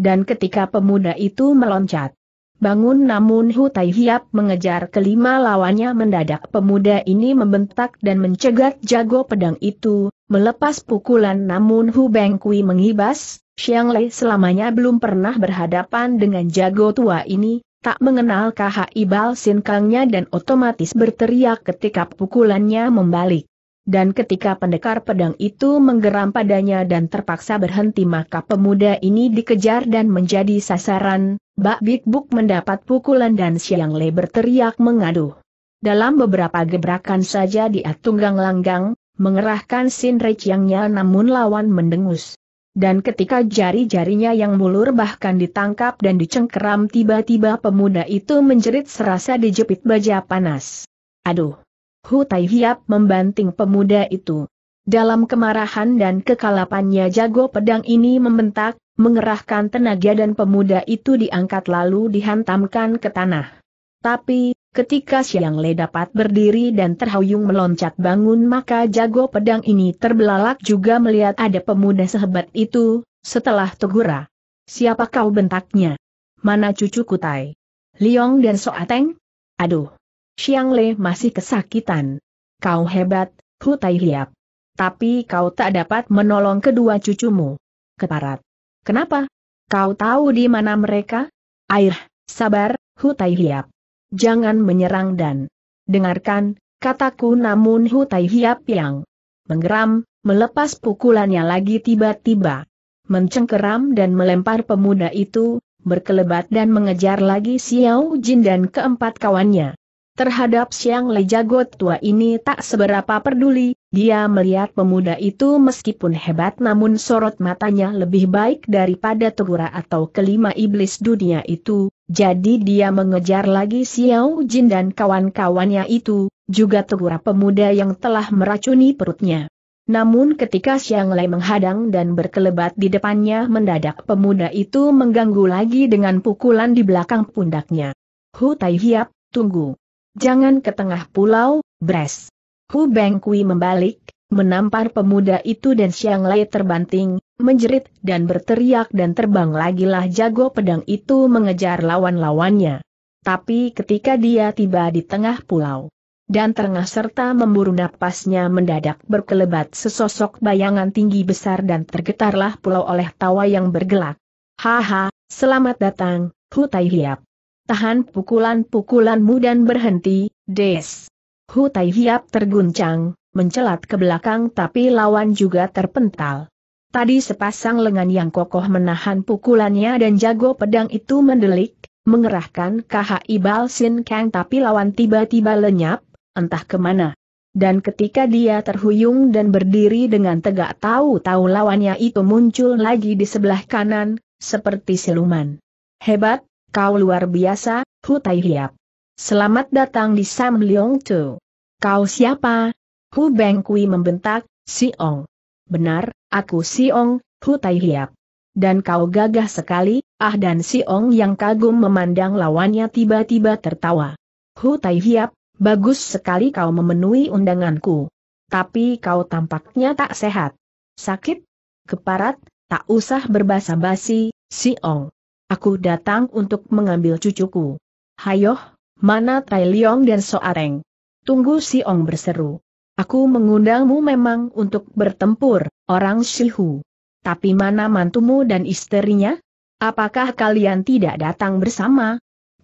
Dan ketika pemuda itu meloncat, Bangun namun Hutai Hiap mengejar kelima lawannya mendadak pemuda ini membentak dan mencegat jago pedang itu, melepas pukulan namun Hu Beng Kui mengibas, Xiang Lei selamanya belum pernah berhadapan dengan jago tua ini, tak mengenal KHI ibal Sin dan otomatis berteriak ketika pukulannya membalik. Dan ketika pendekar pedang itu menggeram padanya dan terpaksa berhenti maka pemuda ini dikejar dan menjadi sasaran, Bak Big Buk mendapat pukulan dan Siang Le berteriak mengaduh. Dalam beberapa gebrakan saja dia tunggang langgang, mengerahkan sin ciangnya namun lawan mendengus. Dan ketika jari-jarinya yang mulur bahkan ditangkap dan dicengkeram tiba-tiba pemuda itu menjerit serasa dijepit baja panas. Aduh! Hu Tai Hiap membanting pemuda itu. Dalam kemarahan dan kekalapannya jago pedang ini membentak, mengerahkan tenaga dan pemuda itu diangkat lalu dihantamkan ke tanah. Tapi, ketika Siang Le dapat berdiri dan terhuyung meloncat bangun maka jago pedang ini terbelalak juga melihat ada pemuda sehebat itu, setelah tegura. Siapa kau bentaknya? Mana cucu kutai? Liong dan Soateng? Aduh! Xiang Le masih kesakitan. Kau hebat, Hu Tai Hiap. Tapi kau tak dapat menolong kedua cucumu. Keparat. Kenapa? Kau tahu di mana mereka? Air, sabar, Hu Tai Hiap. Jangan menyerang dan dengarkan, kataku namun Hu Tai Hiap yang menggeram, melepas pukulannya lagi tiba-tiba. Mencengkeram dan melempar pemuda itu, berkelebat dan mengejar lagi Xiao Jin dan keempat kawannya. Terhadap siang Lejagot tua ini tak seberapa peduli, dia melihat pemuda itu meskipun hebat namun sorot matanya lebih baik daripada tegura atau kelima iblis dunia itu, jadi dia mengejar lagi Xiao Jin dan kawan-kawannya itu, juga tegura pemuda yang telah meracuni perutnya. Namun ketika Siang Lei menghadang dan berkelebat di depannya mendadak pemuda itu mengganggu lagi dengan pukulan di belakang pundaknya. Hu Tai Hiap, tunggu. Jangan ke tengah pulau, Bres. Hu Beng membalik, menampar pemuda itu dan Siang Lai terbanting, menjerit dan berteriak dan terbang lagilah jago pedang itu mengejar lawan-lawannya. Tapi ketika dia tiba di tengah pulau, dan terengah serta memburu napasnya mendadak berkelebat sesosok bayangan tinggi besar dan tergetarlah pulau oleh tawa yang bergelak. Haha, selamat datang, Hu Tai Hiap. Tahan pukulan-pukulanmu dan berhenti, Des. Hu Tai Hiap terguncang, mencelat ke belakang tapi lawan juga terpental. Tadi sepasang lengan yang kokoh menahan pukulannya dan jago pedang itu mendelik, mengerahkan KHI sin Kang tapi lawan tiba-tiba lenyap, entah kemana. Dan ketika dia terhuyung dan berdiri dengan tegak tahu-tahu lawannya itu muncul lagi di sebelah kanan, seperti siluman. Hebat, Kau luar biasa, Hu Tai Hiap. Selamat datang di Sam Leong Tu. Kau siapa? Hu Beng Kui membentak, Si Ong. Benar, aku Si Ong, Hu Tai Hiap. Dan kau gagah sekali, ah dan Si Ong yang kagum memandang lawannya tiba-tiba tertawa. Hu Tai Hiap, bagus sekali kau memenuhi undanganku. Tapi kau tampaknya tak sehat. Sakit? Keparat, tak usah berbasa-basi, Si Ong. Aku datang untuk mengambil cucuku. Hayoh, mana Tai Liong dan Soareng? Tunggu si Ong berseru. Aku mengundangmu memang untuk bertempur, orang Shihu. Tapi mana mantumu dan istrinya? Apakah kalian tidak datang bersama?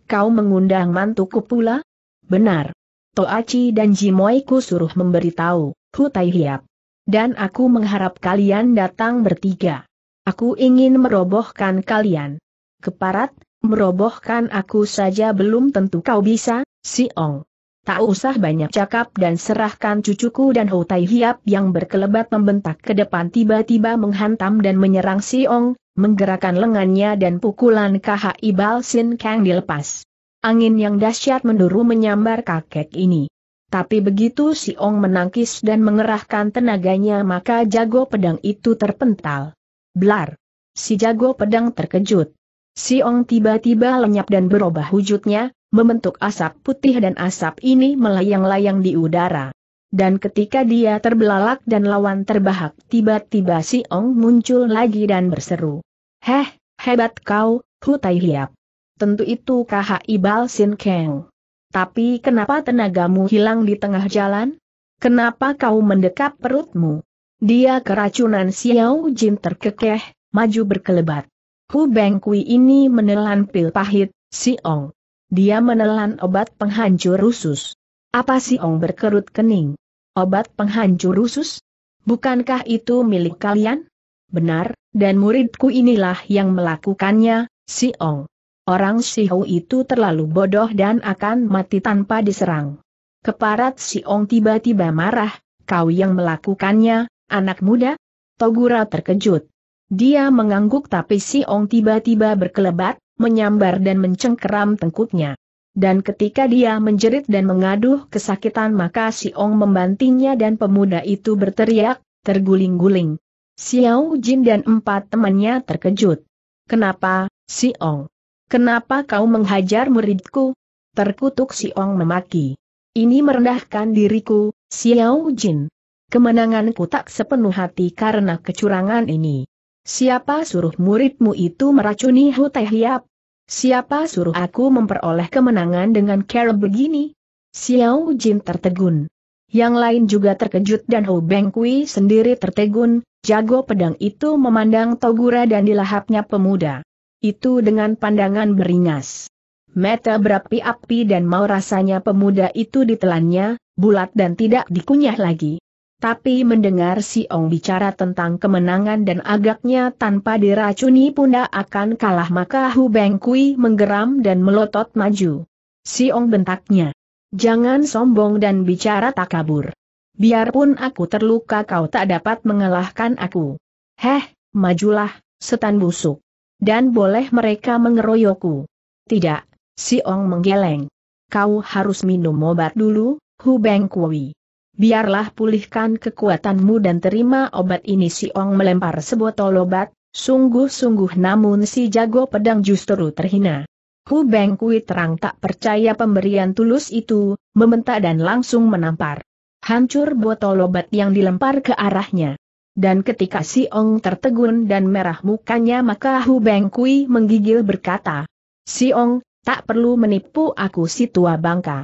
Kau mengundang mantuku pula? Benar. Toachi dan Jimoiku suruh memberitahu, Tai Hiap. Dan aku mengharap kalian datang bertiga. Aku ingin merobohkan kalian keparat, merobohkan aku saja belum tentu kau bisa, si Ong. Tak usah banyak cakap dan serahkan cucuku dan Tai Hiap yang berkelebat membentak ke depan tiba-tiba menghantam dan menyerang si Ong, menggerakkan lengannya dan pukulan Ibal Sin Kang dilepas. Angin yang dahsyat menduru menyambar kakek ini. Tapi begitu si Ong menangkis dan mengerahkan tenaganya maka jago pedang itu terpental. Blar! Si jago pedang terkejut. Siong tiba-tiba lenyap dan berubah wujudnya, membentuk asap putih dan asap ini melayang-layang di udara. Dan ketika dia terbelalak dan lawan terbahak, tiba-tiba Siong muncul lagi dan berseru. Heh, hebat kau, Hutai Hiap. Tentu itu ibal sin Keng. Tapi kenapa tenagamu hilang di tengah jalan? Kenapa kau mendekap perutmu? Dia keracunan Xiao Jin terkekeh, maju berkelebat. Ku Beng Kui ini menelan pil pahit, si Ong. Dia menelan obat penghancur usus. Apa si Ong berkerut kening? Obat penghancur usus? Bukankah itu milik kalian? Benar, dan muridku inilah yang melakukannya, si Ong. Orang Si Hou itu terlalu bodoh dan akan mati tanpa diserang. Keparat si Ong tiba-tiba marah, kau yang melakukannya, anak muda? Togura terkejut. Dia mengangguk tapi si Ong tiba-tiba berkelebat, menyambar dan mencengkeram tengkuknya. Dan ketika dia menjerit dan mengaduh kesakitan maka si Ong membantingnya dan pemuda itu berteriak, terguling-guling. Xiao Jin dan empat temannya terkejut. Kenapa, si Ong? Kenapa kau menghajar muridku? Terkutuk si Ong memaki. Ini merendahkan diriku, Xiao Jin. Kemenanganku tak sepenuh hati karena kecurangan ini. Siapa suruh muridmu itu meracuni Teh Hiap? Siapa suruh aku memperoleh kemenangan dengan cara begini? Xiao Jin tertegun. Yang lain juga terkejut dan Hu Beng sendiri tertegun, jago pedang itu memandang Togura dan dilahapnya pemuda. Itu dengan pandangan beringas. Meta berapi-api dan mau rasanya pemuda itu ditelannya, bulat dan tidak dikunyah lagi. Tapi mendengar si Ong bicara tentang kemenangan dan agaknya tanpa diracuni punda akan kalah maka Hu Beng Kui menggeram dan melotot maju. Si Ong bentaknya. Jangan sombong dan bicara takabur. Biarpun aku terluka kau tak dapat mengalahkan aku. Heh, majulah, setan busuk. Dan boleh mereka mengeroyokku. Tidak, si Ong menggeleng. Kau harus minum obat dulu, Hu Beng Kui biarlah pulihkan kekuatanmu dan terima obat ini si Ong melempar sebotol obat, sungguh-sungguh namun si jago pedang justru terhina. Hu Beng Kui terang tak percaya pemberian tulus itu, membentak dan langsung menampar. Hancur botol obat yang dilempar ke arahnya. Dan ketika si Ong tertegun dan merah mukanya maka Hu Beng Kui menggigil berkata, Si Ong, tak perlu menipu aku si tua bangka.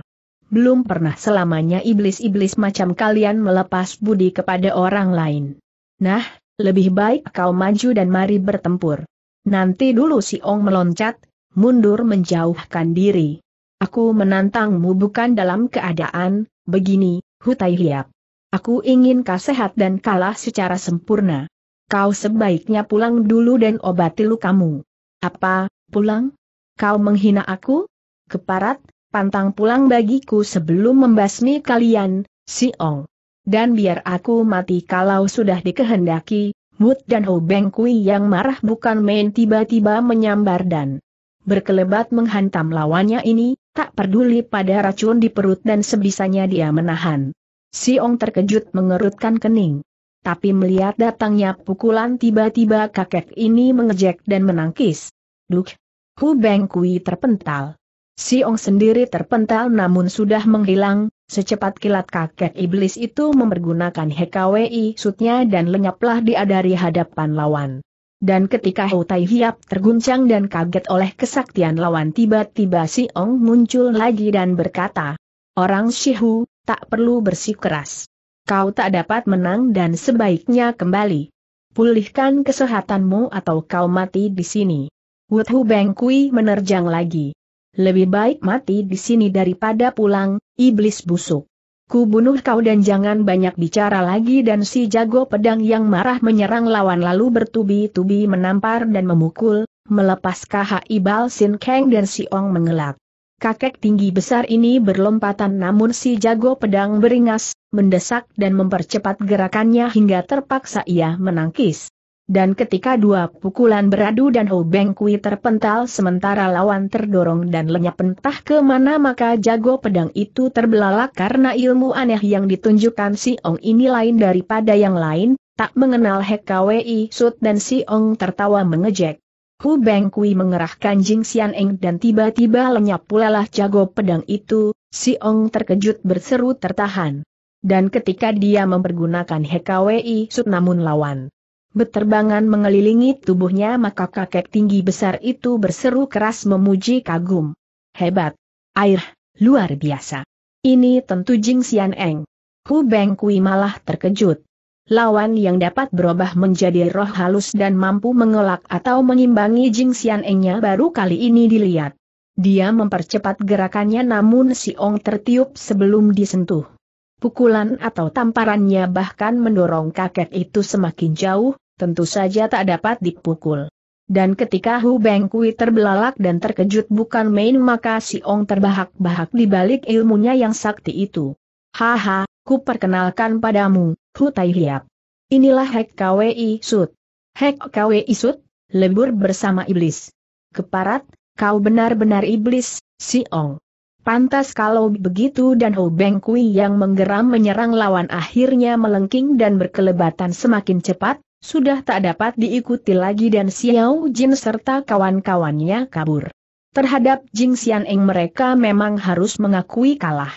Belum pernah selamanya iblis-iblis macam kalian melepas budi kepada orang lain. Nah, lebih baik kau maju dan mari bertempur. Nanti dulu si Ong meloncat, mundur menjauhkan diri. Aku menantangmu bukan dalam keadaan, begini, Hutai Liap. Aku ingin kau sehat dan kalah secara sempurna. Kau sebaiknya pulang dulu dan obati lukamu. Apa, pulang? Kau menghina aku? Keparat, pantang pulang bagiku sebelum membasmi kalian, si Ong. Dan biar aku mati kalau sudah dikehendaki, Mut dan Ho Beng Kui yang marah bukan main tiba-tiba menyambar dan berkelebat menghantam lawannya ini, tak peduli pada racun di perut dan sebisanya dia menahan. Si Ong terkejut mengerutkan kening. Tapi melihat datangnya pukulan tiba-tiba kakek ini mengejek dan menangkis. Duk, Hu Beng Kui terpental. Si Ong sendiri terpental namun sudah menghilang, secepat kilat kakek iblis itu mempergunakan HKWI sutnya dan lenyaplah dia dari hadapan lawan. Dan ketika Hou Tai Hiap terguncang dan kaget oleh kesaktian lawan tiba-tiba Si Ong muncul lagi dan berkata, Orang Shihu, tak perlu bersikeras. Kau tak dapat menang dan sebaiknya kembali. Pulihkan kesehatanmu atau kau mati di sini. Wuthu Beng menerjang lagi. Lebih baik mati di sini daripada pulang, iblis busuk. Ku bunuh kau dan jangan banyak bicara lagi dan si jago pedang yang marah menyerang lawan lalu bertubi-tubi menampar dan memukul, melepas kaha ibal Sin Keng dan si Ong mengelak. Kakek tinggi besar ini berlompatan namun si jago pedang beringas, mendesak dan mempercepat gerakannya hingga terpaksa ia menangkis. Dan ketika dua pukulan beradu dan Ho Beng Kui terpental sementara lawan terdorong dan lenyap entah ke mana maka jago pedang itu terbelalak karena ilmu aneh yang ditunjukkan si Ong ini lain daripada yang lain, tak mengenal HKWI Sud dan si Ong tertawa mengejek. Hu Beng Kui mengerahkan Jing Xian Eng dan tiba-tiba lenyap pula lah jago pedang itu, si Ong terkejut berseru tertahan. Dan ketika dia mempergunakan HKWI Sud namun lawan Beterbangan mengelilingi tubuhnya maka kakek tinggi besar itu berseru keras memuji kagum. Hebat! Air, luar biasa! Ini tentu Jing Xian Eng. Hu Beng Kui malah terkejut. Lawan yang dapat berubah menjadi roh halus dan mampu mengelak atau mengimbangi Jing Xian Engnya baru kali ini dilihat. Dia mempercepat gerakannya namun si Ong tertiup sebelum disentuh. Pukulan atau tamparannya bahkan mendorong kakek itu semakin jauh, tentu saja tak dapat dipukul. Dan ketika Hu Beng Kui terbelalak dan terkejut bukan main maka si Ong terbahak-bahak di balik ilmunya yang sakti itu. Haha, ku perkenalkan padamu, Hu Tai Hiap. Inilah Hek KWI Sud. Hek KWI Sud, lebur bersama iblis. Keparat, kau benar-benar iblis, si Ong. Pantas kalau begitu dan Hu Beng Kui yang menggeram menyerang lawan akhirnya melengking dan berkelebatan semakin cepat, sudah tak dapat diikuti lagi dan Xiao Jin serta kawan-kawannya kabur. Terhadap Jing Xian Eng mereka memang harus mengakui kalah.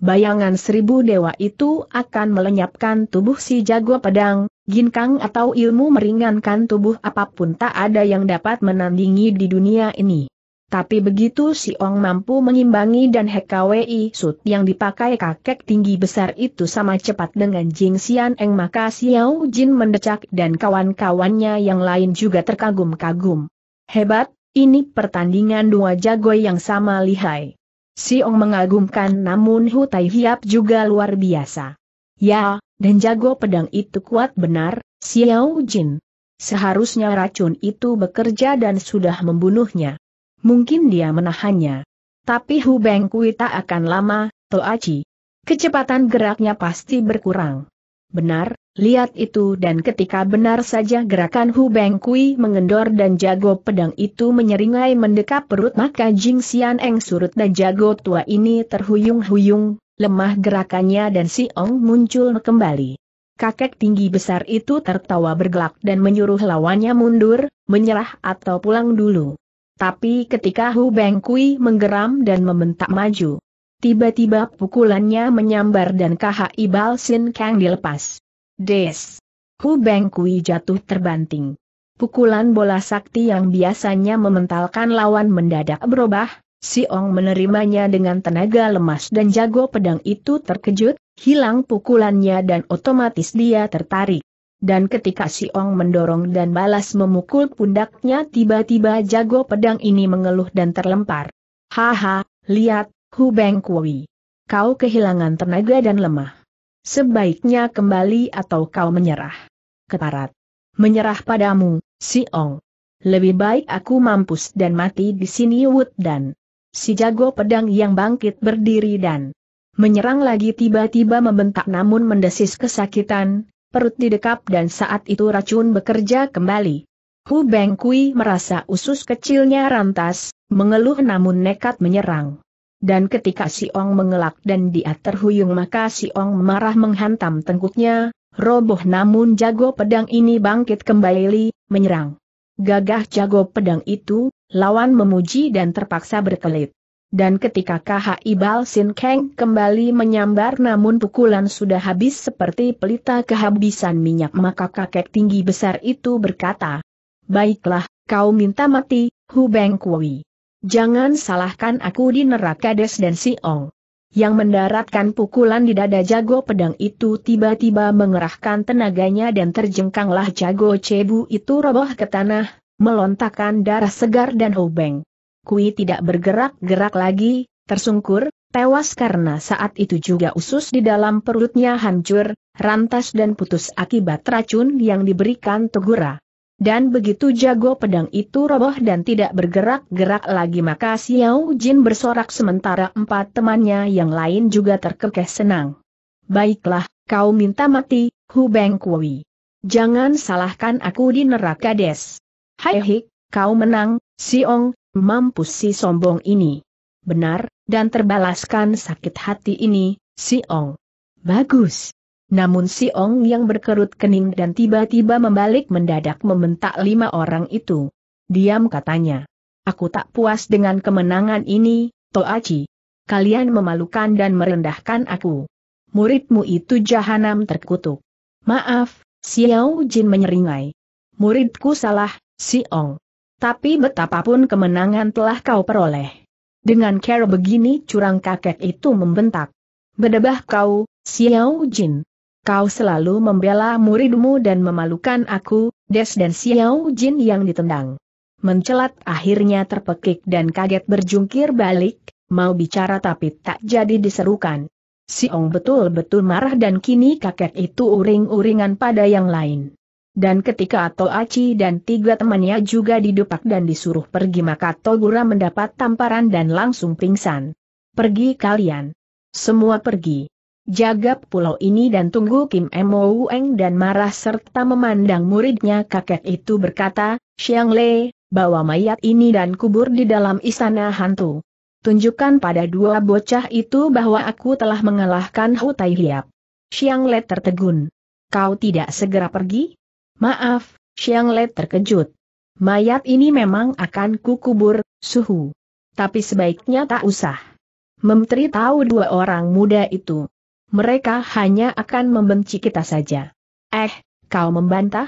Bayangan seribu dewa itu akan melenyapkan tubuh si jago pedang, ginkang atau ilmu meringankan tubuh apapun tak ada yang dapat menandingi di dunia ini. Tapi begitu Si Ong mampu mengimbangi dan Hekawi sut yang dipakai kakek tinggi besar itu sama cepat dengan Jing Xian Eng maka Xiao Jin mendecak dan kawan-kawannya yang lain juga terkagum-kagum. Hebat, ini pertandingan dua jago yang sama lihai. Si Ong mengagumkan namun Hu Tai Hiap juga luar biasa. Ya, dan jago pedang itu kuat benar, Xiao Jin. Seharusnya racun itu bekerja dan sudah membunuhnya mungkin dia menahannya. Tapi Hu Beng Kui tak akan lama, Toaci. Kecepatan geraknya pasti berkurang. Benar, lihat itu dan ketika benar saja gerakan Hu Beng Kui mengendor dan jago pedang itu menyeringai mendekap perut maka Jing Xian Eng surut dan jago tua ini terhuyung-huyung, lemah gerakannya dan si Ong muncul kembali. Kakek tinggi besar itu tertawa bergelak dan menyuruh lawannya mundur, menyerah atau pulang dulu. Tapi ketika Hu Bengkui menggeram dan membentak maju, tiba-tiba pukulannya menyambar dan ibal Sin Kang dilepas. Des! Hu Bengkui jatuh terbanting. Pukulan bola sakti yang biasanya mementalkan lawan mendadak berubah, Si Ong menerimanya dengan tenaga lemas dan jago pedang itu terkejut, hilang pukulannya dan otomatis dia tertarik dan ketika Si Ong mendorong dan balas memukul pundaknya tiba-tiba jago pedang ini mengeluh dan terlempar. Haha, lihat, Hu Beng Kui. Kau kehilangan tenaga dan lemah. Sebaiknya kembali atau kau menyerah. Keparat. Menyerah padamu, Si Ong. Lebih baik aku mampus dan mati di sini Wood dan. Si jago pedang yang bangkit berdiri dan menyerang lagi tiba-tiba membentak namun mendesis kesakitan, perut didekap dan saat itu racun bekerja kembali. Hu Bengkui merasa usus kecilnya rantas, mengeluh namun nekat menyerang. Dan ketika Si Ong mengelak dan dia terhuyung maka Si Ong marah menghantam tengkuknya, roboh namun jago pedang ini bangkit kembali, menyerang. Gagah jago pedang itu, lawan memuji dan terpaksa berkelit. Dan ketika KHI Ibal Sin Keng kembali menyambar namun pukulan sudah habis seperti pelita kehabisan minyak maka kakek tinggi besar itu berkata, Baiklah, kau minta mati, Hu Beng Kui. Jangan salahkan aku di neraka Des dan Siong. Yang mendaratkan pukulan di dada jago pedang itu tiba-tiba mengerahkan tenaganya dan terjengkanglah jago cebu itu roboh ke tanah, melontarkan darah segar dan Hu Beng Kui tidak bergerak-gerak lagi, tersungkur, tewas karena saat itu juga usus di dalam perutnya hancur, rantas dan putus akibat racun yang diberikan Tegura. Dan begitu jago pedang itu roboh dan tidak bergerak-gerak lagi maka Xiao Jin bersorak sementara empat temannya yang lain juga terkekeh senang. Baiklah, kau minta mati, Hu Beng Kui. Jangan salahkan aku di neraka des. Hai hik, kau menang, Siong, Mampus si sombong ini. Benar, dan terbalaskan sakit hati ini, si Ong. Bagus. Namun si Ong yang berkerut kening dan tiba-tiba membalik mendadak membentak lima orang itu. Diam katanya. Aku tak puas dengan kemenangan ini, Toachi. Kalian memalukan dan merendahkan aku. Muridmu itu jahanam terkutuk. Maaf, Xiao Jin menyeringai. Muridku salah, si Ong tapi betapapun kemenangan telah kau peroleh. Dengan cara begini curang kakek itu membentak. Bedebah kau, Xiao Jin. Kau selalu membela muridmu dan memalukan aku, Des dan Xiao Jin yang ditendang. Mencelat akhirnya terpekik dan kaget berjungkir balik, mau bicara tapi tak jadi diserukan. Si Ong betul-betul marah dan kini kakek itu uring-uringan pada yang lain. Dan ketika Aci dan tiga temannya juga didupak dan disuruh pergi maka Togura mendapat tamparan dan langsung pingsan. Pergi kalian. Semua pergi. Jaga pulau ini dan tunggu Kim Emo Ueng dan marah serta memandang muridnya kakek itu berkata, Xiang Le, bawa mayat ini dan kubur di dalam istana hantu. Tunjukkan pada dua bocah itu bahwa aku telah mengalahkan Tai Hiap. Xiang Le tertegun. Kau tidak segera pergi? Maaf, Xiang Le terkejut. Mayat ini memang akan kukubur, suhu. Tapi sebaiknya tak usah. Menteri tahu dua orang muda itu. Mereka hanya akan membenci kita saja. Eh, kau membantah?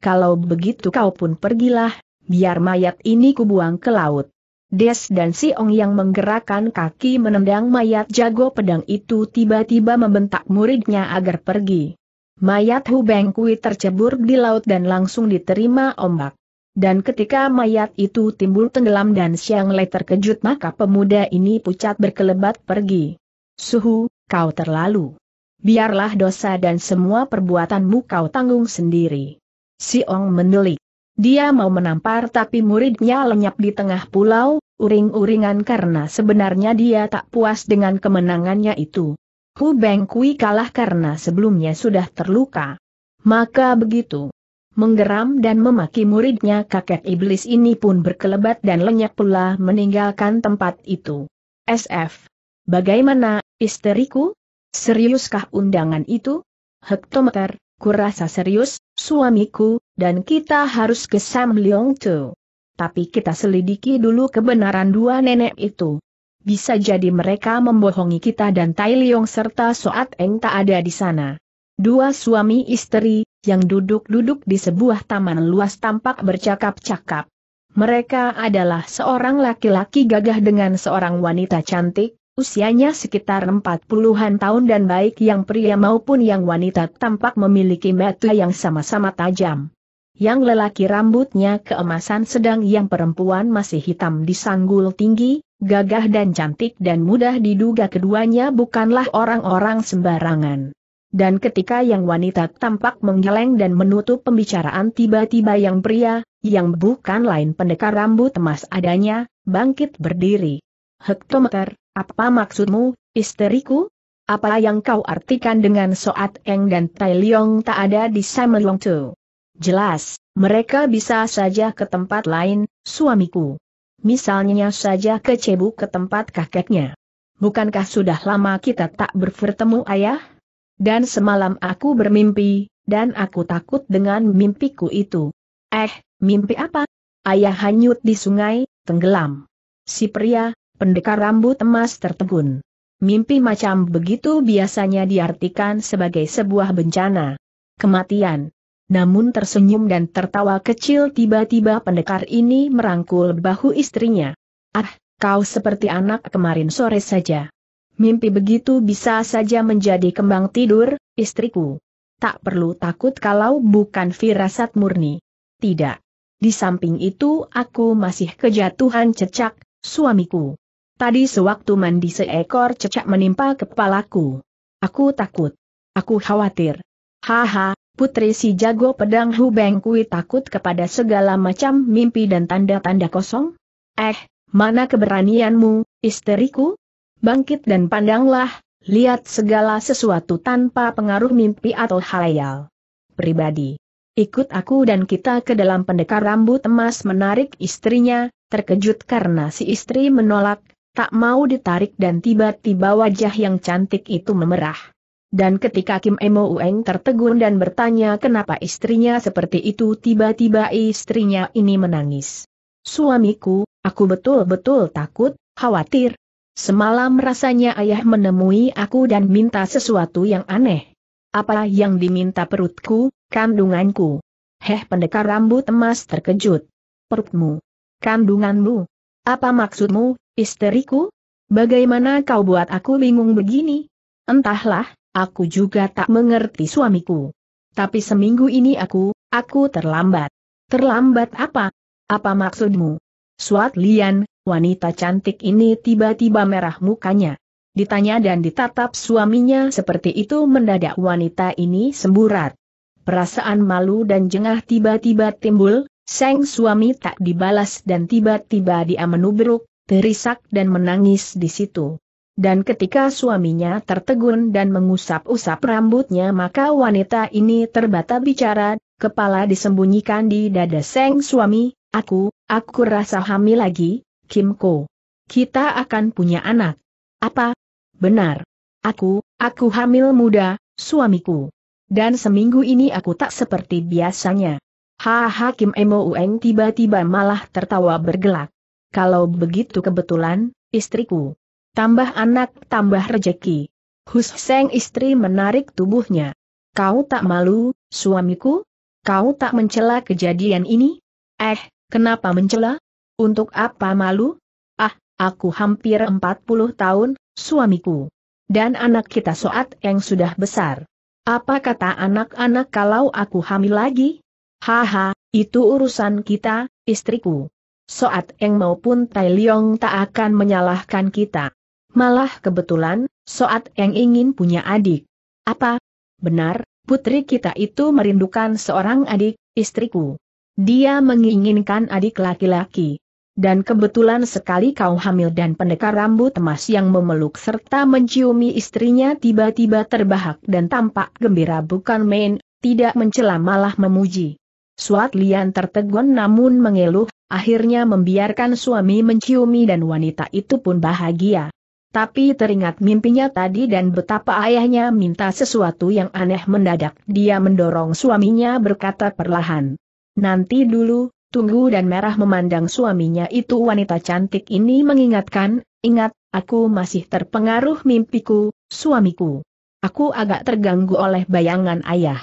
Kalau begitu kau pun pergilah, biar mayat ini kubuang ke laut. Des dan si Ong yang menggerakkan kaki menendang mayat jago pedang itu tiba-tiba membentak muridnya agar pergi. Mayat Hu Bengkui tercebur di laut dan langsung diterima ombak. Dan ketika mayat itu timbul tenggelam dan Siang Lei terkejut maka pemuda ini pucat berkelebat pergi. Suhu, kau terlalu. Biarlah dosa dan semua perbuatanmu kau tanggung sendiri. Si Ong menelik. Dia mau menampar tapi muridnya lenyap di tengah pulau, uring-uringan karena sebenarnya dia tak puas dengan kemenangannya itu. Hu Kui kalah karena sebelumnya sudah terluka. Maka begitu. Menggeram dan memaki muridnya kakek iblis ini pun berkelebat dan lenyap pula meninggalkan tempat itu. SF. Bagaimana, isteriku? Seriuskah undangan itu? Hektometer, kurasa serius, suamiku, dan kita harus ke Sam Leong Tu. Tapi kita selidiki dulu kebenaran dua nenek itu. Bisa jadi mereka membohongi kita dan Tai Liong serta Soat Eng tak ada di sana. Dua suami istri, yang duduk-duduk di sebuah taman luas tampak bercakap-cakap. Mereka adalah seorang laki-laki gagah dengan seorang wanita cantik, usianya sekitar 40-an tahun dan baik yang pria maupun yang wanita tampak memiliki mata yang sama-sama tajam yang lelaki rambutnya keemasan sedang yang perempuan masih hitam di sanggul tinggi, gagah dan cantik dan mudah diduga keduanya bukanlah orang-orang sembarangan. Dan ketika yang wanita tampak menggeleng dan menutup pembicaraan tiba-tiba yang pria, yang bukan lain pendekar rambut emas adanya, bangkit berdiri. Hektometer, apa maksudmu, isteriku? Apa yang kau artikan dengan Soat Eng dan Tai Leong tak ada di Samelong Tu? Jelas, mereka bisa saja ke tempat lain, suamiku. Misalnya saja ke Cebu ke tempat kakeknya. Bukankah sudah lama kita tak bertemu ayah? Dan semalam aku bermimpi, dan aku takut dengan mimpiku itu. Eh, mimpi apa? Ayah hanyut di sungai, tenggelam. Si pria, pendekar rambut emas tertegun. Mimpi macam begitu biasanya diartikan sebagai sebuah bencana. Kematian namun tersenyum dan tertawa kecil tiba-tiba pendekar ini merangkul bahu istrinya. Ah, kau seperti anak kemarin sore saja. Mimpi begitu bisa saja menjadi kembang tidur, istriku. Tak perlu takut kalau bukan firasat murni. Tidak. Di samping itu aku masih kejatuhan cecak, suamiku. Tadi sewaktu mandi seekor cecak menimpa kepalaku. Aku takut. Aku khawatir. Haha, Putri si jago pedang Hu Beng Kui takut kepada segala macam mimpi dan tanda-tanda kosong? Eh, mana keberanianmu, isteriku? Bangkit dan pandanglah, lihat segala sesuatu tanpa pengaruh mimpi atau halayal. Pribadi. Ikut aku dan kita ke dalam pendekar rambut emas menarik istrinya, terkejut karena si istri menolak, tak mau ditarik dan tiba-tiba wajah yang cantik itu memerah. Dan ketika Kim Emo Ueng tertegun dan bertanya kenapa istrinya seperti itu tiba-tiba istrinya ini menangis. Suamiku, aku betul-betul takut, khawatir. Semalam rasanya ayah menemui aku dan minta sesuatu yang aneh. Apa yang diminta perutku, kandunganku? Heh pendekar rambut emas terkejut. Perutmu? Kandunganmu? Apa maksudmu, istriku? Bagaimana kau buat aku bingung begini? Entahlah, Aku juga tak mengerti suamiku. Tapi seminggu ini aku, aku terlambat. Terlambat apa? Apa maksudmu? Suat Lian, wanita cantik ini tiba-tiba merah mukanya. Ditanya dan ditatap suaminya seperti itu mendadak wanita ini semburat. Perasaan malu dan jengah tiba-tiba timbul, sang suami tak dibalas dan tiba-tiba dia menubruk, terisak dan menangis di situ. Dan ketika suaminya tertegun dan mengusap-usap rambutnya maka wanita ini terbata bicara, kepala disembunyikan di dada seng suami, aku, aku rasa hamil lagi, Kim Ko. Kita akan punya anak. Apa? Benar. Aku, aku hamil muda, suamiku. Dan seminggu ini aku tak seperti biasanya. Ha Emo Ueng tiba-tiba malah tertawa bergelak. Kalau begitu kebetulan, istriku. Tambah anak, tambah rejeki. Huseng istri menarik tubuhnya. Kau tak malu, suamiku? Kau tak mencela kejadian ini? Eh, kenapa mencela? Untuk apa malu? Ah, aku hampir 40 tahun, suamiku. Dan anak kita Soat yang sudah besar. Apa kata anak-anak kalau aku hamil lagi? Haha, itu urusan kita, istriku. Soat Eng maupun Tai Leong tak akan menyalahkan kita. Malah kebetulan, Soat yang ingin punya adik. Apa? Benar, putri kita itu merindukan seorang adik, istriku. Dia menginginkan adik laki-laki. Dan kebetulan sekali kau hamil dan pendekar rambut emas yang memeluk serta menciumi istrinya tiba-tiba terbahak dan tampak gembira bukan main, tidak mencela malah memuji. Suat Lian tertegun namun mengeluh, akhirnya membiarkan suami menciumi dan wanita itu pun bahagia. Tapi teringat mimpinya tadi dan betapa ayahnya minta sesuatu yang aneh mendadak. Dia mendorong suaminya berkata perlahan. Nanti dulu, tunggu dan merah memandang suaminya itu wanita cantik ini mengingatkan, ingat, aku masih terpengaruh mimpiku, suamiku. Aku agak terganggu oleh bayangan ayah.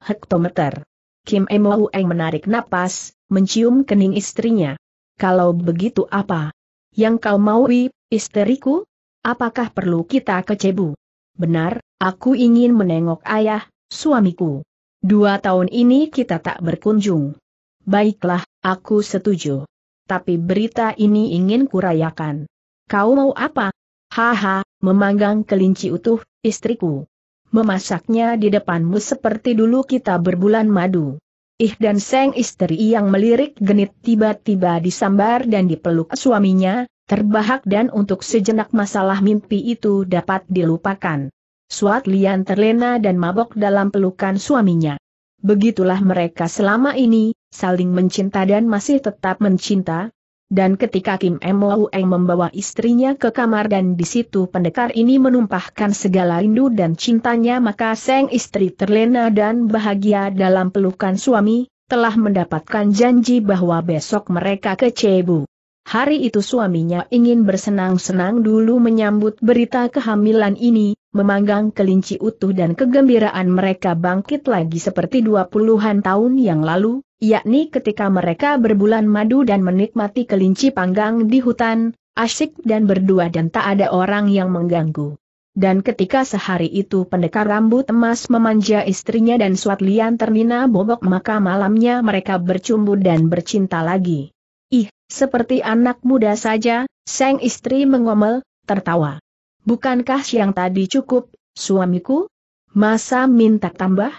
Hektometer. Kim Emo Eng menarik napas, mencium kening istrinya. Kalau begitu apa? Yang kau mau, istriku? Apakah perlu kita ke Cebu? Benar, aku ingin menengok ayah, suamiku. Dua tahun ini kita tak berkunjung. Baiklah, aku setuju. Tapi berita ini ingin kurayakan. Kau mau apa? Haha, memanggang kelinci utuh, istriku. Memasaknya di depanmu seperti dulu kita berbulan madu. Ih dan seng istri yang melirik genit tiba-tiba disambar dan dipeluk suaminya, Terbahak dan untuk sejenak masalah mimpi itu dapat dilupakan. Suat Lian terlena dan mabok dalam pelukan suaminya. Begitulah mereka selama ini, saling mencinta dan masih tetap mencinta, dan ketika Kim Eng membawa istrinya ke kamar dan di situ pendekar ini menumpahkan segala rindu dan cintanya maka sang istri terlena dan bahagia dalam pelukan suami, telah mendapatkan janji bahwa besok mereka ke Cebu. Hari itu suaminya ingin bersenang-senang dulu menyambut berita kehamilan ini, memanggang kelinci utuh dan kegembiraan mereka bangkit lagi seperti dua puluhan tahun yang lalu, yakni ketika mereka berbulan madu dan menikmati kelinci panggang di hutan, asik dan berdua dan tak ada orang yang mengganggu. Dan ketika sehari itu pendekar rambut emas memanja istrinya dan Swatlian ternina bobok maka malamnya mereka bercumbu dan bercinta lagi. Ih, seperti anak muda saja, sang istri mengomel, tertawa. Bukankah siang tadi cukup, suamiku? Masa minta tambah?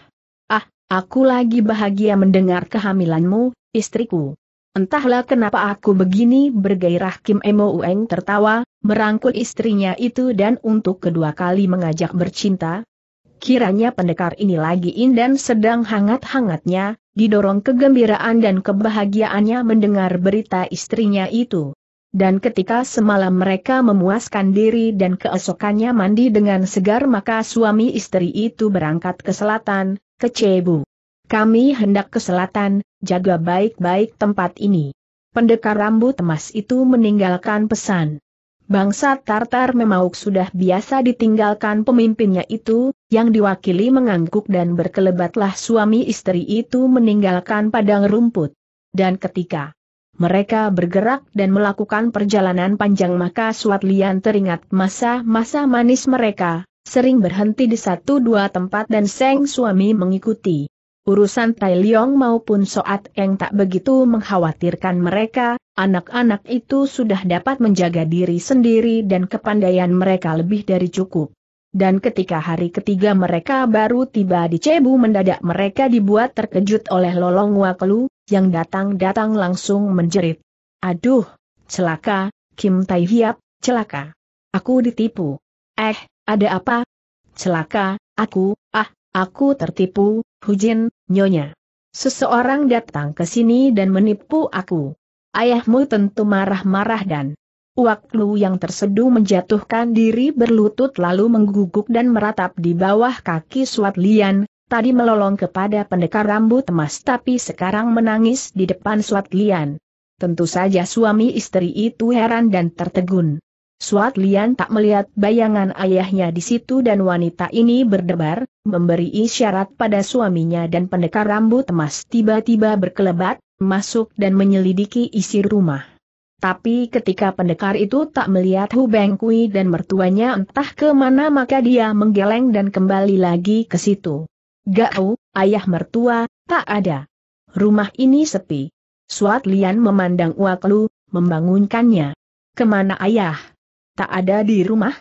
Ah, aku lagi bahagia mendengar kehamilanmu, istriku. Entahlah kenapa aku begini bergairah Kim Emo Ueng tertawa, merangkul istrinya itu dan untuk kedua kali mengajak bercinta, Kiranya pendekar ini lagi inden sedang hangat-hangatnya, didorong kegembiraan dan kebahagiaannya mendengar berita istrinya itu. Dan ketika semalam mereka memuaskan diri dan keesokannya mandi dengan segar maka suami istri itu berangkat ke selatan, ke Cebu. Kami hendak ke selatan, jaga baik-baik tempat ini. Pendekar rambut emas itu meninggalkan pesan. Bangsa Tartar memauk sudah biasa ditinggalkan pemimpinnya itu, yang diwakili mengangguk dan berkelebatlah suami istri itu meninggalkan padang rumput. Dan ketika mereka bergerak dan melakukan perjalanan panjang maka Suat Lian teringat masa-masa manis mereka, sering berhenti di satu dua tempat dan Seng suami mengikuti urusan Tai Leong maupun Soat Eng tak begitu mengkhawatirkan mereka, anak-anak itu sudah dapat menjaga diri sendiri dan kepandaian mereka lebih dari cukup. Dan ketika hari ketiga mereka baru tiba di Cebu mendadak mereka dibuat terkejut oleh Lolong Waklu, yang datang-datang langsung menjerit. Aduh, celaka, Kim Tai Hiap, celaka. Aku ditipu. Eh, ada apa? Celaka, aku, ah, aku tertipu, Hujin, nyonya. Seseorang datang ke sini dan menipu aku. Ayahmu tentu marah-marah dan Uak Lu yang tersedu menjatuhkan diri berlutut lalu mengguguk dan meratap di bawah kaki Suat Lian, tadi melolong kepada pendekar rambut emas tapi sekarang menangis di depan Suat Lian. Tentu saja suami istri itu heran dan tertegun. Suat Lian tak melihat bayangan ayahnya di situ dan wanita ini berdebar, memberi isyarat pada suaminya dan pendekar rambut emas tiba-tiba berkelebat, masuk dan menyelidiki isi rumah. Tapi ketika pendekar itu tak melihat Hu Beng Kui dan mertuanya entah kemana maka dia menggeleng dan kembali lagi ke situ. Gao, ayah mertua, tak ada. Rumah ini sepi. Suat Lian memandang Uaklu, membangunkannya. Kemana ayah? tak ada di rumah?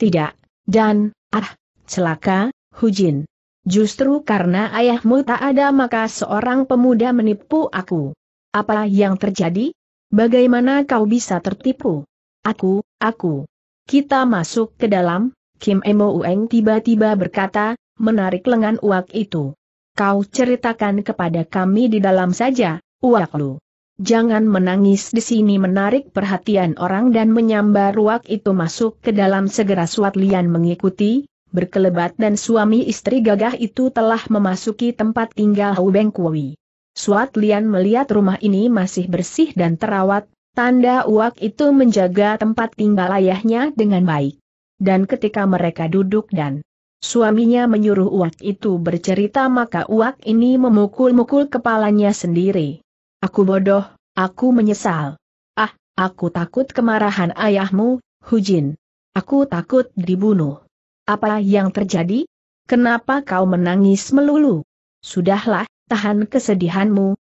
Tidak, dan, ah, celaka, Hujin. Justru karena ayahmu tak ada maka seorang pemuda menipu aku. Apa yang terjadi? Bagaimana kau bisa tertipu? Aku, aku. Kita masuk ke dalam, Kim Emo Ueng tiba-tiba berkata, menarik lengan uak itu. Kau ceritakan kepada kami di dalam saja, uak lu. Jangan menangis di sini menarik perhatian orang dan menyambar ruak itu masuk ke dalam segera Suat Lian mengikuti, berkelebat dan suami istri gagah itu telah memasuki tempat tinggal Hau Beng Kui. Suat Lian melihat rumah ini masih bersih dan terawat, tanda uak itu menjaga tempat tinggal ayahnya dengan baik. Dan ketika mereka duduk dan suaminya menyuruh uak itu bercerita maka uak ini memukul-mukul kepalanya sendiri. Aku bodoh, aku menyesal. Ah, aku takut kemarahan ayahmu, Hujin. Aku takut dibunuh. Apa yang terjadi? Kenapa kau menangis melulu? Sudahlah, tahan kesedihanmu,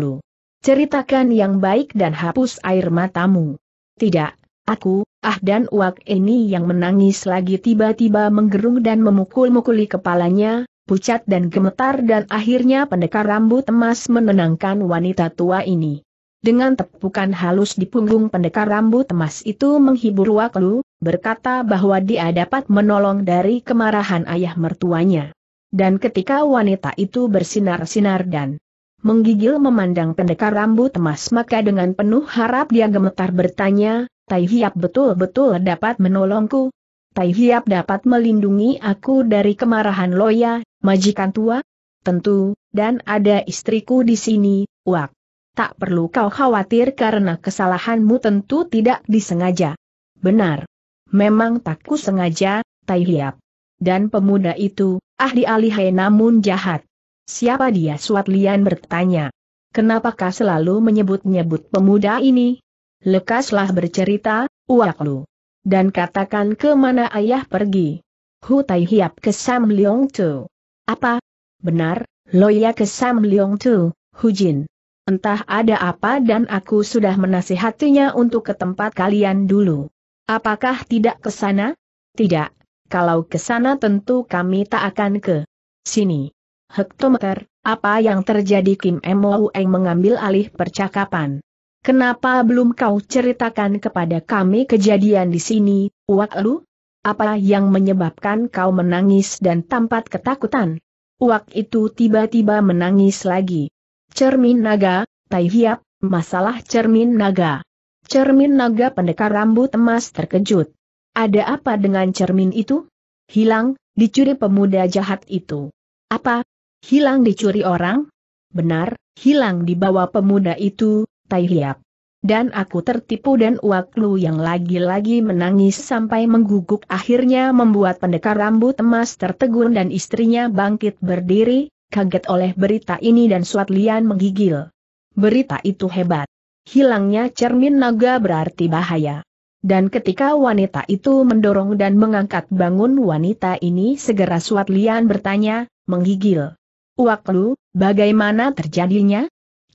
Lu. Ceritakan yang baik dan hapus air matamu. Tidak, aku, ah dan uak ini yang menangis lagi tiba-tiba menggerung dan memukul-mukuli kepalanya, pucat dan gemetar dan akhirnya pendekar rambut emas menenangkan wanita tua ini. Dengan tepukan halus di punggung pendekar rambut emas itu menghibur Waklu, berkata bahwa dia dapat menolong dari kemarahan ayah mertuanya. Dan ketika wanita itu bersinar-sinar dan menggigil memandang pendekar rambut emas maka dengan penuh harap dia gemetar bertanya, Tai Hiap betul-betul dapat menolongku, Tai Hiap dapat melindungi aku dari kemarahan Loya, majikan tua? Tentu, dan ada istriku di sini, Wak. Tak perlu kau khawatir karena kesalahanmu tentu tidak disengaja. Benar. Memang tak ku sengaja, Tai Hiap. Dan pemuda itu, ah dialihai namun jahat. Siapa dia? Suat Lian bertanya. Kenapakah selalu menyebut-nyebut pemuda ini? Lekaslah bercerita, Uak Lu dan katakan ke mana ayah pergi. Hu Tai Hiap ke Sam Leong Tu. Apa? Benar, Loya ke Sam Leong Tu, Hu Jin. Entah ada apa dan aku sudah menasihatinya untuk ke tempat kalian dulu. Apakah tidak ke sana? Tidak, kalau ke sana tentu kami tak akan ke sini. Hektometer, apa yang terjadi Kim Eng mengambil alih percakapan. Kenapa belum kau ceritakan kepada kami kejadian di sini, Uak Lu? Apa yang menyebabkan kau menangis dan tampak ketakutan? Uak itu tiba-tiba menangis lagi. Cermin naga, Tai Hiap, masalah cermin naga. Cermin naga pendekar rambut emas terkejut. Ada apa dengan cermin itu? Hilang, dicuri pemuda jahat itu. Apa? Hilang dicuri orang? Benar, hilang dibawa pemuda itu, Tai Hiap. Dan aku tertipu dan Uak Lu yang lagi-lagi menangis sampai mengguguk akhirnya membuat pendekar rambut emas tertegun dan istrinya bangkit berdiri, kaget oleh berita ini dan Suat Lian menggigil. Berita itu hebat. Hilangnya cermin naga berarti bahaya. Dan ketika wanita itu mendorong dan mengangkat bangun wanita ini segera Suat Lian bertanya, menggigil. Uak Lu, bagaimana terjadinya?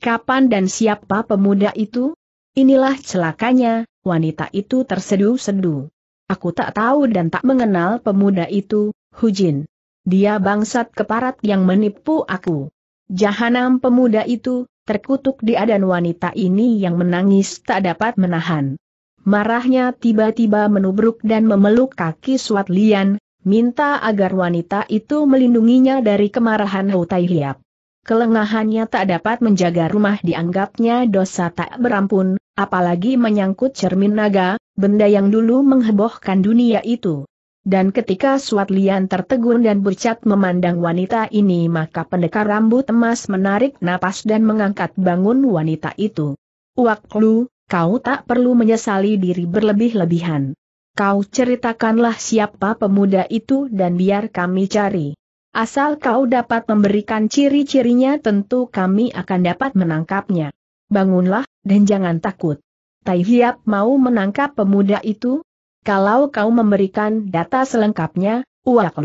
Kapan dan siapa pemuda itu? Inilah celakanya, wanita itu tersedu sedu. Aku tak tahu dan tak mengenal pemuda itu, Hujin. Dia bangsat keparat yang menipu aku. Jahanam pemuda itu, terkutuk dia dan wanita ini yang menangis tak dapat menahan. Marahnya tiba-tiba menubruk dan memeluk kaki Suat Lian, minta agar wanita itu melindunginya dari kemarahan Hutai Hiap kelengahannya tak dapat menjaga rumah dianggapnya dosa tak berampun, apalagi menyangkut cermin naga, benda yang dulu menghebohkan dunia itu. Dan ketika Suat Lian tertegun dan bercat memandang wanita ini maka pendekar rambut emas menarik napas dan mengangkat bangun wanita itu. Uak lu, kau tak perlu menyesali diri berlebih-lebihan. Kau ceritakanlah siapa pemuda itu dan biar kami cari. Asal kau dapat memberikan ciri-cirinya tentu kami akan dapat menangkapnya. Bangunlah, dan jangan takut. Tai Hiap mau menangkap pemuda itu? Kalau kau memberikan data selengkapnya, uak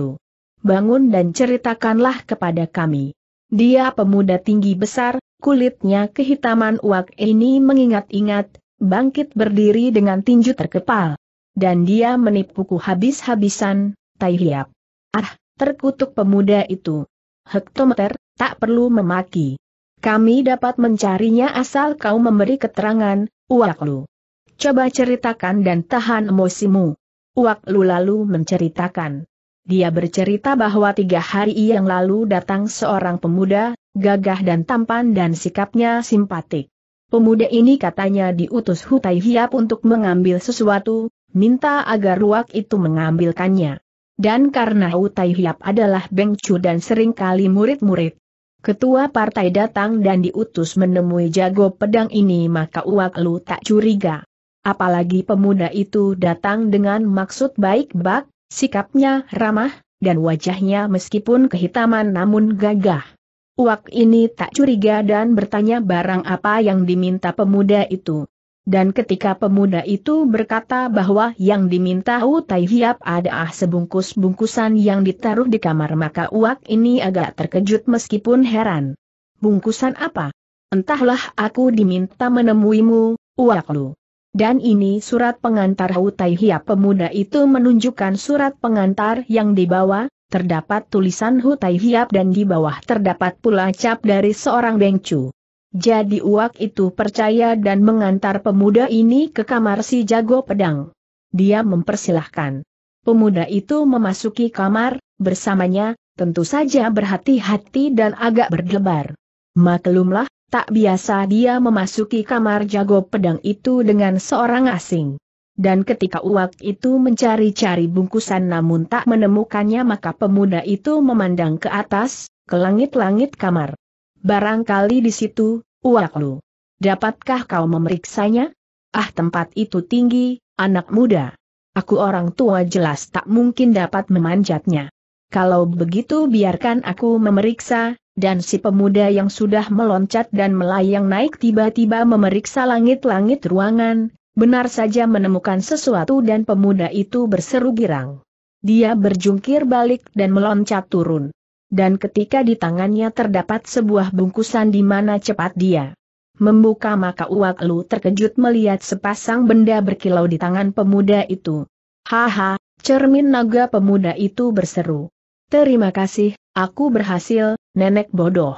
Bangun dan ceritakanlah kepada kami. Dia pemuda tinggi besar, kulitnya kehitaman uak ini mengingat-ingat, bangkit berdiri dengan tinju terkepal. Dan dia menipuku habis-habisan, Tai Hiap. Ah, terkutuk pemuda itu. Hektometer, tak perlu memaki. Kami dapat mencarinya asal kau memberi keterangan, Uaklu. Lu. Coba ceritakan dan tahan emosimu. Uaklu Lu lalu menceritakan. Dia bercerita bahwa tiga hari yang lalu datang seorang pemuda, gagah dan tampan dan sikapnya simpatik. Pemuda ini katanya diutus Hutai Hiap untuk mengambil sesuatu, minta agar Ruak itu mengambilkannya. Dan karena Utai Hiap adalah Beng Chu dan seringkali murid-murid. Ketua partai datang dan diutus menemui jago pedang ini maka Uak Lu tak curiga. Apalagi pemuda itu datang dengan maksud baik bak, sikapnya ramah, dan wajahnya meskipun kehitaman namun gagah. Uak ini tak curiga dan bertanya barang apa yang diminta pemuda itu. Dan ketika pemuda itu berkata bahwa yang diminta Hu Tai Hiap adalah sebungkus-bungkusan yang ditaruh di kamar maka Uak ini agak terkejut meskipun heran. Bungkusan apa? Entahlah aku diminta menemuimu, Uak Lu. Dan ini surat pengantar Tai Hiap pemuda itu menunjukkan surat pengantar yang dibawa, terdapat tulisan Tai Hiap dan di bawah terdapat pula cap dari seorang Bengcu. Jadi uak itu percaya dan mengantar pemuda ini ke kamar si jago pedang. Dia mempersilahkan. Pemuda itu memasuki kamar, bersamanya, tentu saja berhati-hati dan agak berdebar. Maklumlah, tak biasa dia memasuki kamar jago pedang itu dengan seorang asing. Dan ketika uak itu mencari-cari bungkusan namun tak menemukannya maka pemuda itu memandang ke atas, ke langit-langit kamar. Barangkali di situ, uaklu. Dapatkah kau memeriksanya? Ah tempat itu tinggi, anak muda. Aku orang tua jelas tak mungkin dapat memanjatnya. Kalau begitu biarkan aku memeriksa, dan si pemuda yang sudah meloncat dan melayang naik tiba-tiba memeriksa langit-langit ruangan, benar saja menemukan sesuatu dan pemuda itu berseru girang. Dia berjungkir balik dan meloncat turun dan ketika di tangannya terdapat sebuah bungkusan di mana cepat dia membuka maka Uak Lu terkejut melihat sepasang benda berkilau di tangan pemuda itu. Haha, cermin naga pemuda itu berseru. Terima kasih, aku berhasil, nenek bodoh.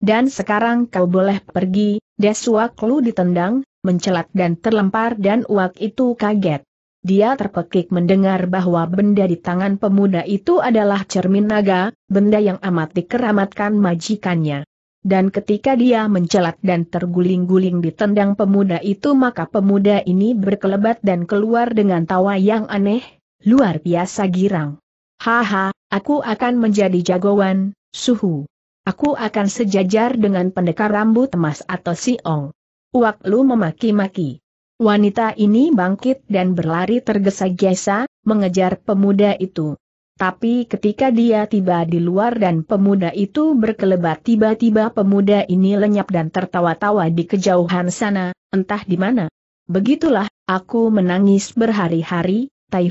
Dan sekarang kau boleh pergi, Desuak Lu ditendang, mencelat dan terlempar dan Uak itu kaget dia terpekik mendengar bahwa benda di tangan pemuda itu adalah cermin naga, benda yang amat dikeramatkan majikannya. Dan ketika dia mencelat dan terguling-guling ditendang pemuda itu maka pemuda ini berkelebat dan keluar dengan tawa yang aneh, luar biasa girang. Haha, aku akan menjadi jagoan, suhu. Aku akan sejajar dengan pendekar rambut emas atau si ong. Uak lu memaki-maki. Wanita ini bangkit dan berlari tergesa-gesa, mengejar pemuda itu. Tapi ketika dia tiba di luar dan pemuda itu berkelebat tiba-tiba pemuda ini lenyap dan tertawa-tawa di kejauhan sana, entah di mana. Begitulah, aku menangis berhari-hari, Tai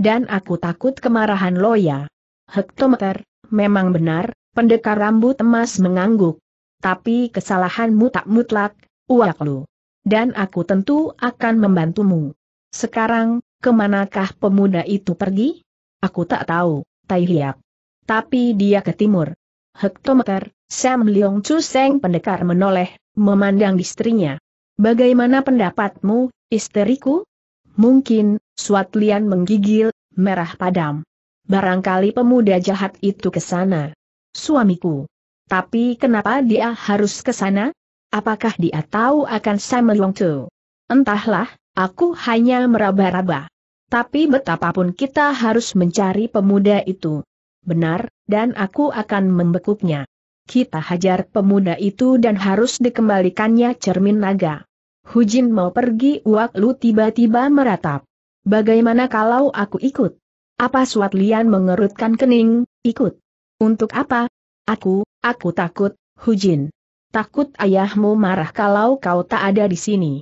Dan aku takut kemarahan Loya. Hektometer, memang benar, pendekar rambut emas mengangguk. Tapi kesalahanmu tak mutlak, uak lu dan aku tentu akan membantumu. Sekarang, kemanakah pemuda itu pergi? Aku tak tahu, Tai Hiap. Tapi dia ke timur. Hektometer, Sam Leong Chu Seng pendekar menoleh, memandang istrinya. Bagaimana pendapatmu, istriku? Mungkin, Suat Lian menggigil, merah padam. Barangkali pemuda jahat itu ke sana. Suamiku. Tapi kenapa dia harus ke sana? Apakah dia tahu akan Simon Long Tu? Entahlah, aku hanya meraba-raba. Tapi betapapun kita harus mencari pemuda itu. Benar, dan aku akan membekuknya. Kita hajar pemuda itu dan harus dikembalikannya cermin naga. Hujin mau pergi Wak Lu tiba-tiba meratap. Bagaimana kalau aku ikut? Apa Suat Lian mengerutkan kening, ikut? Untuk apa? Aku, aku takut, Hujin. Takut ayahmu marah kalau kau tak ada di sini.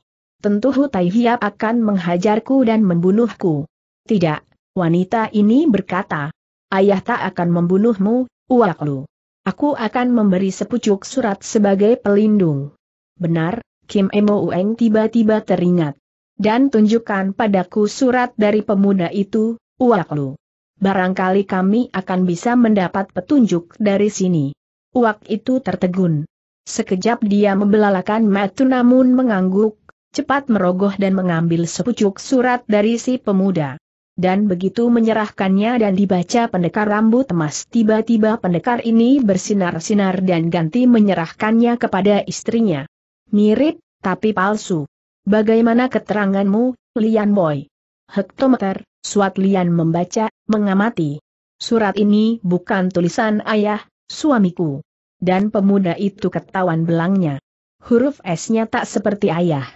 Tentu Hutai Hiap akan menghajarku dan membunuhku. Tidak, wanita ini berkata. Ayah tak akan membunuhmu, uaklu. Aku akan memberi sepucuk surat sebagai pelindung. Benar, Kim Emo Ueng tiba-tiba teringat. Dan tunjukkan padaku surat dari pemuda itu, uaklu. Barangkali kami akan bisa mendapat petunjuk dari sini. Uak itu tertegun. Sekejap dia membelalakan matu namun mengangguk, cepat merogoh dan mengambil sepucuk surat dari si pemuda. Dan begitu menyerahkannya dan dibaca pendekar rambut emas tiba-tiba pendekar ini bersinar-sinar dan ganti menyerahkannya kepada istrinya. Mirip, tapi palsu. Bagaimana keteranganmu, Lian Boy? Hektometer, Suat Lian membaca, mengamati. Surat ini bukan tulisan ayah, suamiku dan pemuda itu ketahuan belangnya. Huruf S-nya tak seperti ayah.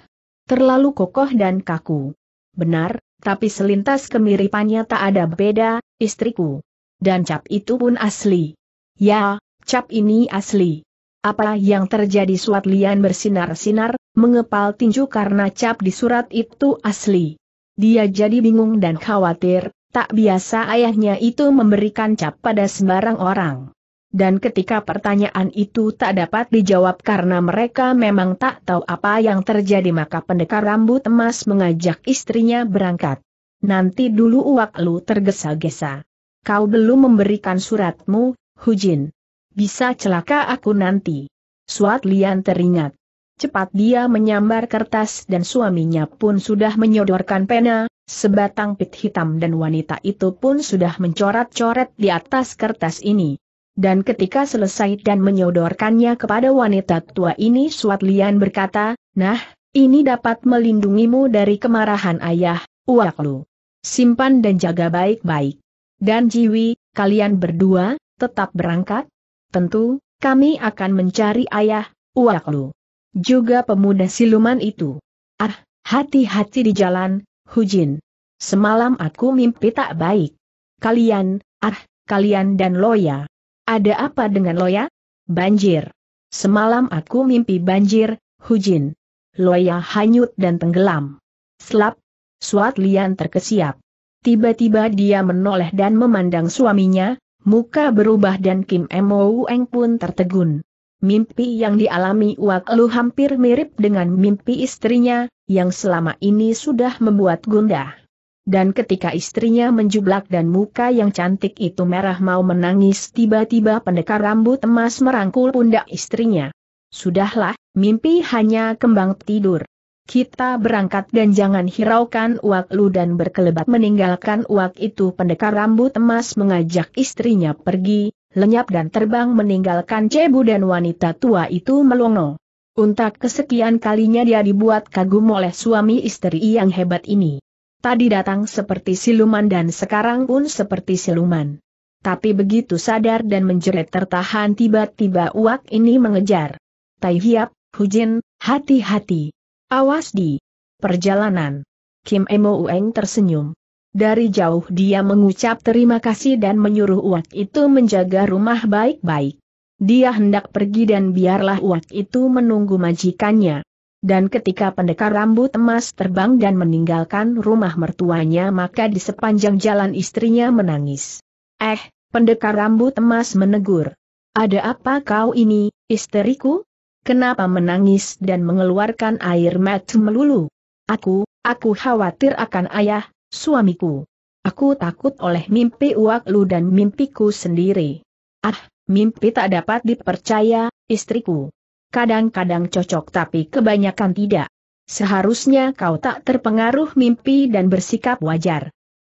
Terlalu kokoh dan kaku. Benar, tapi selintas kemiripannya tak ada beda, istriku. Dan cap itu pun asli. Ya, cap ini asli. Apa yang terjadi suat lian bersinar-sinar, mengepal tinju karena cap di surat itu asli. Dia jadi bingung dan khawatir, tak biasa ayahnya itu memberikan cap pada sembarang orang dan ketika pertanyaan itu tak dapat dijawab karena mereka memang tak tahu apa yang terjadi maka pendekar rambut emas mengajak istrinya berangkat. Nanti dulu uak lu tergesa-gesa. Kau belum memberikan suratmu, Hujin. Bisa celaka aku nanti. Suat Lian teringat. Cepat dia menyambar kertas dan suaminya pun sudah menyodorkan pena, sebatang pit hitam dan wanita itu pun sudah mencoret coret di atas kertas ini dan ketika selesai dan menyodorkannya kepada wanita tua ini Suat Lian berkata, Nah, ini dapat melindungimu dari kemarahan ayah, uak Simpan dan jaga baik-baik. Dan Jiwi, kalian berdua, tetap berangkat? Tentu, kami akan mencari ayah, uak Juga pemuda siluman itu. Ah, hati-hati di jalan, Hujin. Semalam aku mimpi tak baik. Kalian, ah, kalian dan Loya. Ada apa dengan Loya? Banjir. Semalam aku mimpi banjir, Hujin. Loya hanyut dan tenggelam. Slap. Suat Lian terkesiap. Tiba-tiba dia menoleh dan memandang suaminya, muka berubah dan Kim Mo Eng pun tertegun. Mimpi yang dialami Wak Lu hampir mirip dengan mimpi istrinya, yang selama ini sudah membuat gundah dan ketika istrinya menjublak dan muka yang cantik itu merah mau menangis tiba-tiba pendekar rambut emas merangkul pundak istrinya. Sudahlah, mimpi hanya kembang tidur. Kita berangkat dan jangan hiraukan uak lu dan berkelebat meninggalkan uak itu pendekar rambut emas mengajak istrinya pergi, lenyap dan terbang meninggalkan cebu dan wanita tua itu melongo. Untak kesekian kalinya dia dibuat kagum oleh suami istri yang hebat ini. Tadi datang seperti siluman dan sekarang pun seperti siluman. Tapi begitu sadar dan menjerit tertahan tiba-tiba uak ini mengejar. Tai Hiap, Hujin, hati-hati. Awas di perjalanan. Kim Emo Ueng tersenyum. Dari jauh dia mengucap terima kasih dan menyuruh uak itu menjaga rumah baik-baik. Dia hendak pergi dan biarlah uak itu menunggu majikannya dan ketika pendekar rambut emas terbang dan meninggalkan rumah mertuanya maka di sepanjang jalan istrinya menangis. Eh, pendekar rambut emas menegur. Ada apa kau ini, istriku? Kenapa menangis dan mengeluarkan air mata melulu? Aku, aku khawatir akan ayah, suamiku. Aku takut oleh mimpi uak lu dan mimpiku sendiri. Ah, mimpi tak dapat dipercaya, istriku kadang-kadang cocok tapi kebanyakan tidak. Seharusnya kau tak terpengaruh mimpi dan bersikap wajar.